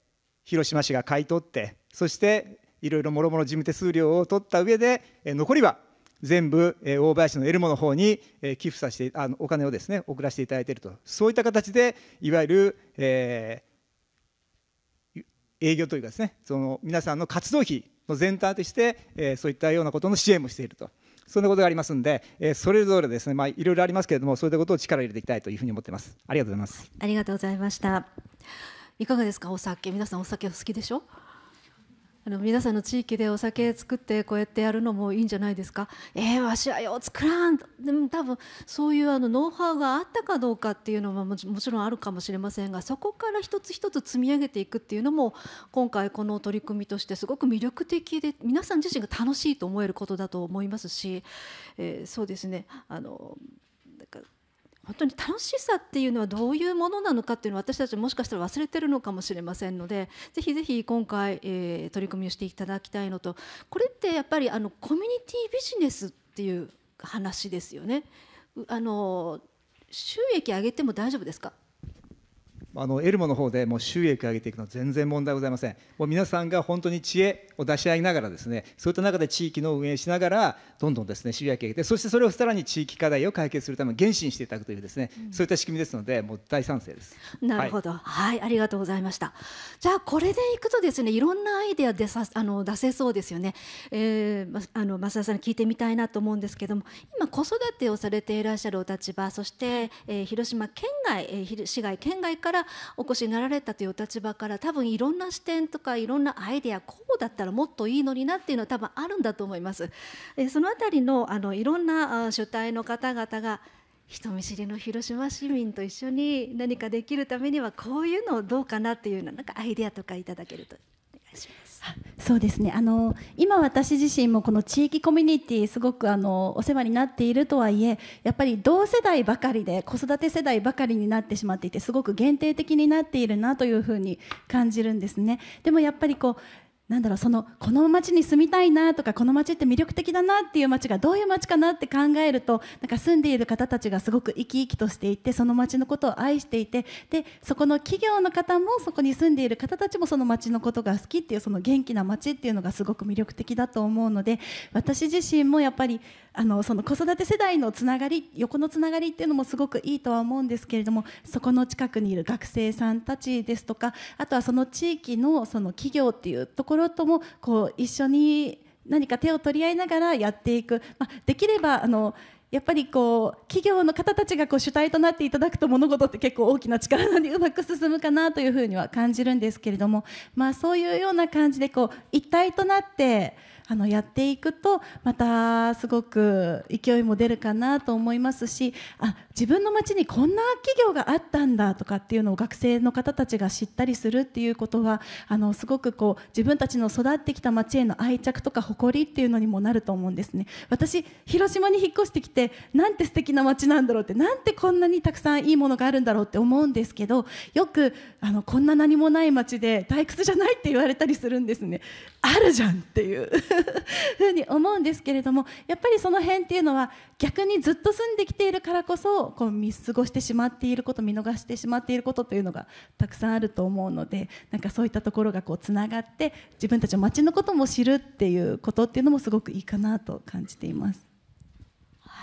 広島市が買い取ってそしていろいろもろもろ事務手数料を取った上で、えー、残りは全部、えー、大林のエルモの方に、えー、寄付させてあのお金をですね送らせていただいているとそういった形でいわゆる、えー、営業というかですねその皆さんの活動費の全体として、えー、そういったようなことの支援もしているとそんなことがありますので、えー、それぞれですね、まあ、いろいろありますけれどもそういったことを力を入れていきたいというふうに思っていますありがとうございますありがとうございましたいかがですかお酒皆さんお酒お好きでしょあの皆さんの地域でお酒作ってこうやってやるのもいいんじゃないですかえー、わしはよ作らんでも多分そういうあのノウハウがあったかどうかっていうのはもちろんあるかもしれませんがそこから一つ一つ積み上げていくっていうのも今回この取り組みとしてすごく魅力的で皆さん自身が楽しいと思えることだと思いますし、えー、そうですねあの本当に楽しさっていうのはどういうものなのかっていうのは私たちもしかしたら忘れてるのかもしれませんのでぜひぜひ今回、えー、取り組みをしていただきたいのとこれってやっぱりあのコミュニティビジネスっていう話ですよね。あの収益上げても大丈夫ですかあのエルモの方でもう収益を上げていくのは全然問題ございません。もう皆さんが本当に知恵を出し合いながらですね、そういった中で地域の運営しながら、どんどんですね、収益を上げて、そしてそれをさらに地域課題を解決するために、厳進していただくというですね、うん、そういった仕組みですので、もう大賛成です。なるほど、はい、はい、ありがとうございました。じゃあこれでいくとですね、いろんなアイデアでさあの出せそうですよね。えー、あの増田さんに聞いてみたいなと思うんですけども、今子育てをされていらっしゃるお立場、そして、えー、広島県外、えー、市外県外からお越しになられたという立場から多分いろんな視点とかいろんなアイデアこうだったらもっといいのになっていうのは多分あるんだと思います。えそのあたりのあのいろんな主体の方々が人見知りの広島市民と一緒に何かできるためにはこういうのをどうかなっていうようななんかアイデアとかいただけるとお願いします。そうですねあの今私自身もこの地域コミュニティすごくあのお世話になっているとはいえやっぱり同世代ばかりで子育て世代ばかりになってしまっていてすごく限定的になっているなというふうに感じるんですね。でもやっぱりこうなんだろうそのこの町に住みたいなとかこの町って魅力的だなっていう町がどういう町かなって考えるとなんか住んでいる方たちがすごく生き生きとしていてその町のことを愛していてでそこの企業の方もそこに住んでいる方たちもその町のことが好きっていうその元気な町っていうのがすごく魅力的だと思うので私自身もやっぱりあのその子育て世代のつながり横のつながりっていうのもすごくいいとは思うんですけれどもそこの近くにいる学生さんたちですとかあとはその地域のその企業っていうところろともこう一緒に何か手を取り合いながらやっていく、まあ、できればあのやっぱりこう企業の方たちがこう主体となっていただくと物事って結構大きな力なのでうまく進むかなというふうには感じるんですけれども、まあ、そういうような感じでこう一体となって。あのやっていくとまたすごく勢いも出るかなと思いますしあ自分の町にこんな企業があったんだとかっていうのを学生の方たちが知ったりするっていうことはあのすごくこう自分たちの育ってきた町への愛着とか誇りっていうのにもなると思うんですね。私広島に引っ越してきてなんて素敵な町なんだろうってなんてこんなにたくさんいいものがあるんだろうって思うんですけどよくあのこんな何もない町で退屈じゃないって言われたりするんですねあるじゃんっていう ふうに思うんですけれどもやっぱりその辺っていうのは逆にずっと住んできているからこそこう見過ごしてしまっていること見逃してしまっていることというのがたくさんあると思うのでなんかそういったところがこうつながって自分たちの街のことも知るっていうことっていうのもすごくいいかなと感じています。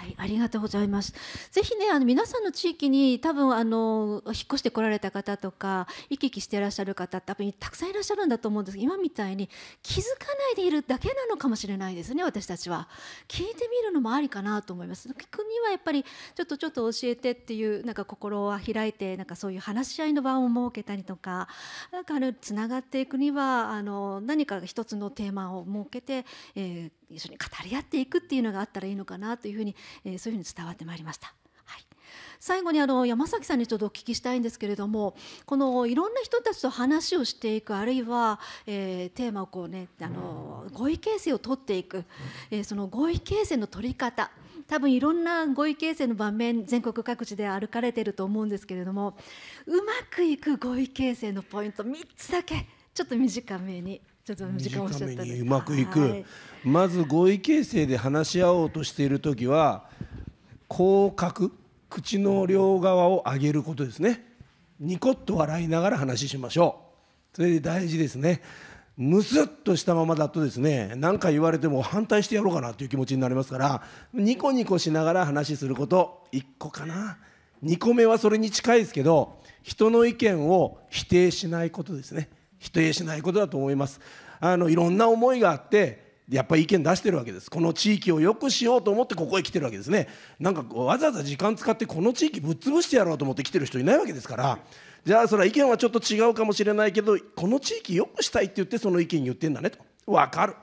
はい、ありがとうございます。ぜひね、あの皆さんの地域に多分あの引っ越してこられた方とか行き来していらっしゃる方多分たくさんいらっしゃるんだと思うんですけど、今みたいに気づかないでいるだけなのかもしれないですね。私たちは聞いてみるのもありかなと思います。国はやっぱりちょっとちょっと教えてっていうなんか心は開いてなんかそういう話し合いの場を設けたりとか、なんかあのつながっていくにはあの何か一つのテーマを設けて。えー一緒に語り合っていくっていうのがあったらいいのかなというふうに、えそういうふうに伝わってまいりました。はい、最後にあの山崎さんにちょっとお聞きしたいんですけれどもこのいろんな人たちと話をしていくあるいは、えー、テーマをこうねあの合意形成を取っていく、えー、その合意形成の取り方多分いろんな合意形成の場面全国各地で歩かれてると思うんですけれどもうまくいく合意形成のポイント3つだけちょっと短めにちょっと短めにうまくいく、はい、まず合意形成で話し合おうとしている時は口角口の両側を上げることですねニコッと笑いながら話しましょうそれで大事ですねむすっとしたままだとですね何か言われても反対してやろうかなという気持ちになりますからニコニコしながら話しすること1個かな2個目はそれに近いですけど人の意見を否定しないことですね否定しないことだと思いますあのいろんな思いがあってやっぱり意見出してるわけですこの地域を良くしようと思ってここへ来てるわけですねなんかわざわざ時間使ってこの地域ぶっ潰してやろうと思って来てる人いないわけですからじゃあそれは意見はちょっと違うかもしれないけどこの地域良くしたいって言ってその意見言ってんだねと分かる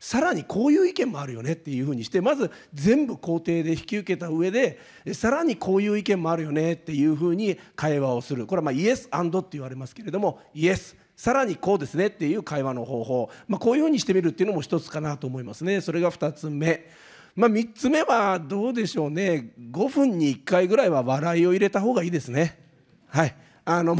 さらにこういう意見もあるよねっていうふうにしてまず全部校庭で引き受けた上でさらにこういう意見もあるよねっていうふうに会話をするこれはまあイエスって言われますけれどもイエスさらにこうですねっていう会話の方法、まあ、こういうふうにしてみるっていうのも一つかなと思いますねそれが2つ目、まあ、3つ目はどうでしょうね5分に1回ぐらいは笑いを入れた方がいいですねはいあの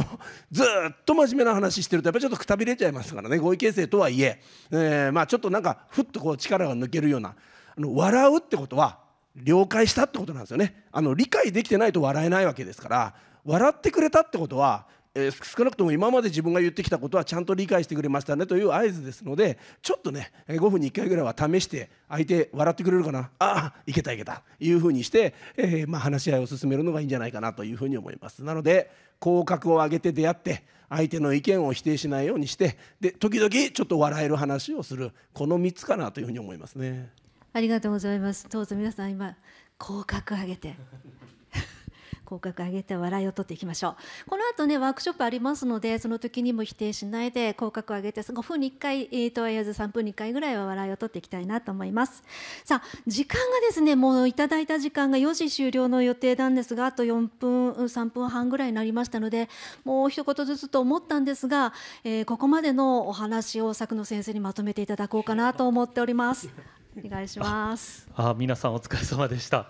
ずっと真面目な話してるとやっぱちょっとくたびれちゃいますからね合意形成とはいええー、まあちょっとなんかふっとこう力が抜けるようなあの笑うってことは了解したってことなんですよねあの理解できてないと笑えないわけですから笑ってくれたってことはえー、少なくとも今まで自分が言ってきたことはちゃんと理解してくれましたねという合図ですのでちょっとね5分に1回ぐらいは試して相手笑ってくれるかなああいけたいけたいうふうにして、えー、まあ、話し合いを進めるのがいいんじゃないかなというふうに思いますなので口角を上げて出会って相手の意見を否定しないようにしてで時々ちょっと笑える話をするこの3つかなというふうに思いますねありがとうございますどうぞ皆さん今口角上げて口角上げて笑いを取っていきましょうこの後ねワークショップありますのでその時にも否定しないで口角上げて5分に1回、えはとあず3分に1回ぐらいは笑いを取っていきたいなと思いますさあ時間がですねもういただいた時間が4時終了の予定なんですがあと4分3分半ぐらいになりましたのでもう一言ずつと思ったんですが、えー、ここまでのお話を作野先生にまとめていただこうかなと思っております。お願いします。あ、皆さんお疲れ様でした。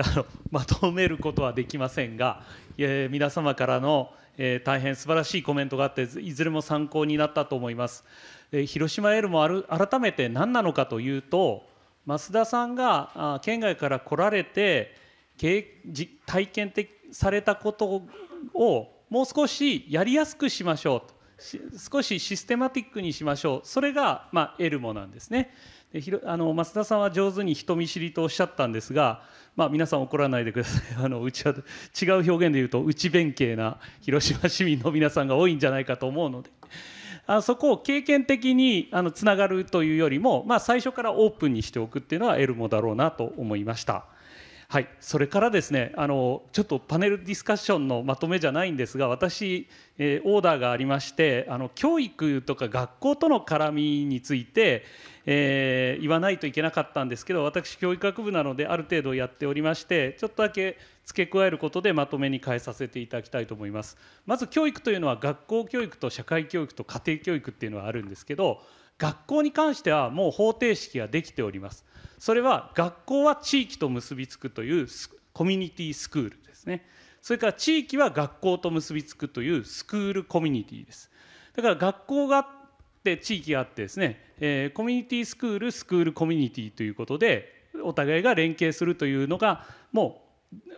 あのまとめることはできませんが、えー、皆様からの、えー、大変素晴らしいコメントがあっていずれも参考になったと思います。えー、広島エルもある改めて何なのかというと増田さんがあ県外から来られて体験的されたことをもう少しやりやすくしましょうと少しシステマティックにしましょうそれが、まあ、エルモなんですね。でひろあの増田さんは上手に人見知りとおっしゃったんですが、まあ、皆さん怒らないでください あのうちは違う表現で言うと内弁慶な広島市民の皆さんが多いんじゃないかと思うので。あそこを経験的にあのつながるというよりも、まあ、最初からオープンにしておくっていうのはエルモだろうなと思いました。はい、それからですねあのちょっとパネルディスカッションのまとめじゃないんですが私、えー、オーダーがありましてあの教育とか学校との絡みについて、えー、言わないといけなかったんですけど私教育学部なのである程度やっておりましてちょっとだけ付け加えることでまとめに変えさせていただきたいと思いますまず教育というのは学校教育と社会教育と家庭教育っていうのはあるんですけど学校に関してはもう方程式ができておりますそれは学校は地域と結びつくというコミュニティスクールですねそれから地域は学校と結びつくというスクールコミュニティですだから学校があっで地域があってですね、えー、コミュニティスクールスクールコミュニティということでお互いが連携するというのがもう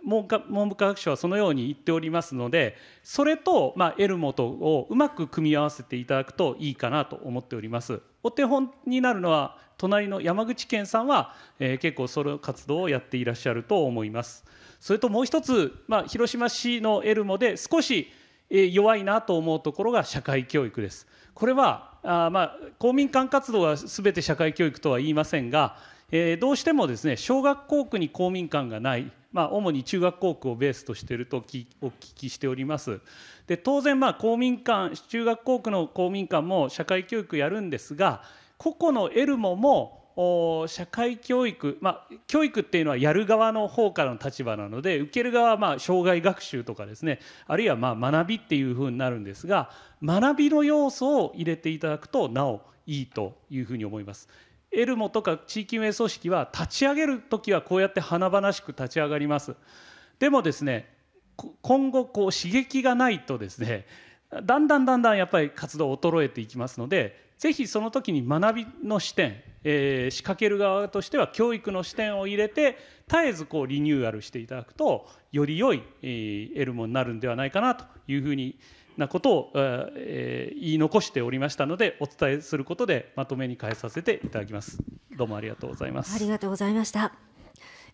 文部科学省はそのように言っておりますのでそれと、まあ、エルモとをうまく組み合わせていただくといいかなと思っております。お手本になるのは隣の山口県さんは、えー、結構その活動をやっていらっしゃると思います。それともう一つ、まあ、広島市のエルモで少し、えー、弱いなと思うところが社会教育です。これはあ、まあ、公民館活動はすべて社会教育とは言いませんが、えー、どうしてもですね小学校区に公民館がない、まあ、主に中学校区をベースとしているとお聞きしております。で当然まあ公民館中学校区の公民館も社会教育やるんですが個々のエルモも社会教育、まあ、教育っていうのはやる側の方からの立場なので受ける側はまあ障害学習とかですねあるいはまあ学びっていうふうになるんですが学びの要素を入れていただくとなおいいというふうに思います。エルモとか地域運営組織は立ち上げる時はこうやって華々しく立ち上がります。でもですね今後こう刺激がないとですねだんだんだんだんやっぱり活動衰えていきますのでぜひその時に学びの視点、えー、仕掛ける側としては教育の視点を入れて絶えずこうリニューアルしていただくとより良い、えー、得るものになるんではないかなというふうになことを、えー、言い残しておりましたのでお伝えすることでまとめに変えさせていただきますどうもありがとうございますありがとうございました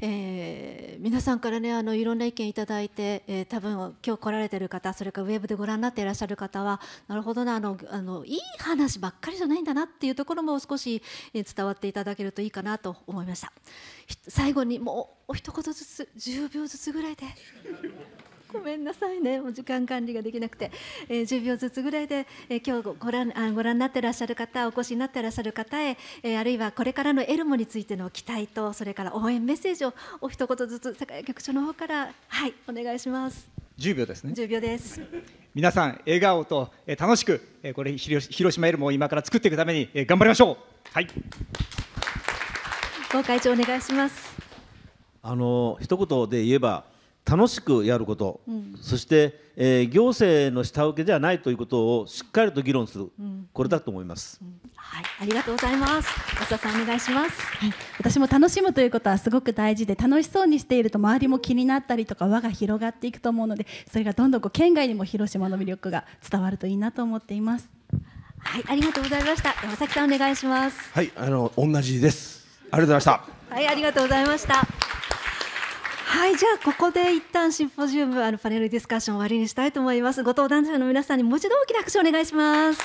えー、皆さんからねあのいろんな意見いただいて、えー、多分今日来られてる方それからウェブでご覧になっていらっしゃる方はなるほどなあのあのいい話ばっかりじゃないんだなっていうところも少し、えー、伝わっていただけるといいかなと思いました最後にもうお一言ずつ10秒ずつぐらいでごめんなさいね、もう時間管理ができなくて、えー、10秒ずつぐらいで、えー、今日ご覧あご覧になってらっしゃる方、お越しになってらっしゃる方へ、えー、あるいはこれからのエルモについての期待と、それから応援メッセージをお一言ずつ、酒屋局長の方から、はい、お願いします。10秒ですね。10秒です。皆さん、笑顔と、えー、楽しく、えー、これ広島エルモを今から作っていくために、えー、頑張りましょう。はい。ご会長お願いします。あの一言で言えば。楽しくやること、うん、そして、えー、行政の下請けではないということをしっかりと議論する、うん、これだと思います、うん、はい、ありがとうございます安田さんお願いします、はい、私も楽しむということはすごく大事で楽しそうにしていると周りも気になったりとか輪が広がっていくと思うのでそれがどんどんこう県外にも広島の魅力が伝わるといいなと思っていますはい、ありがとうございました山崎さんお願いしますはい、あの同じですありがとうございましたはい、ありがとうございましたはいじゃあここで一旦シンポジウムあのパネルディスカッション終わりにしたいと思います後藤団長の皆さんにもう一度大きな拍手をお願いします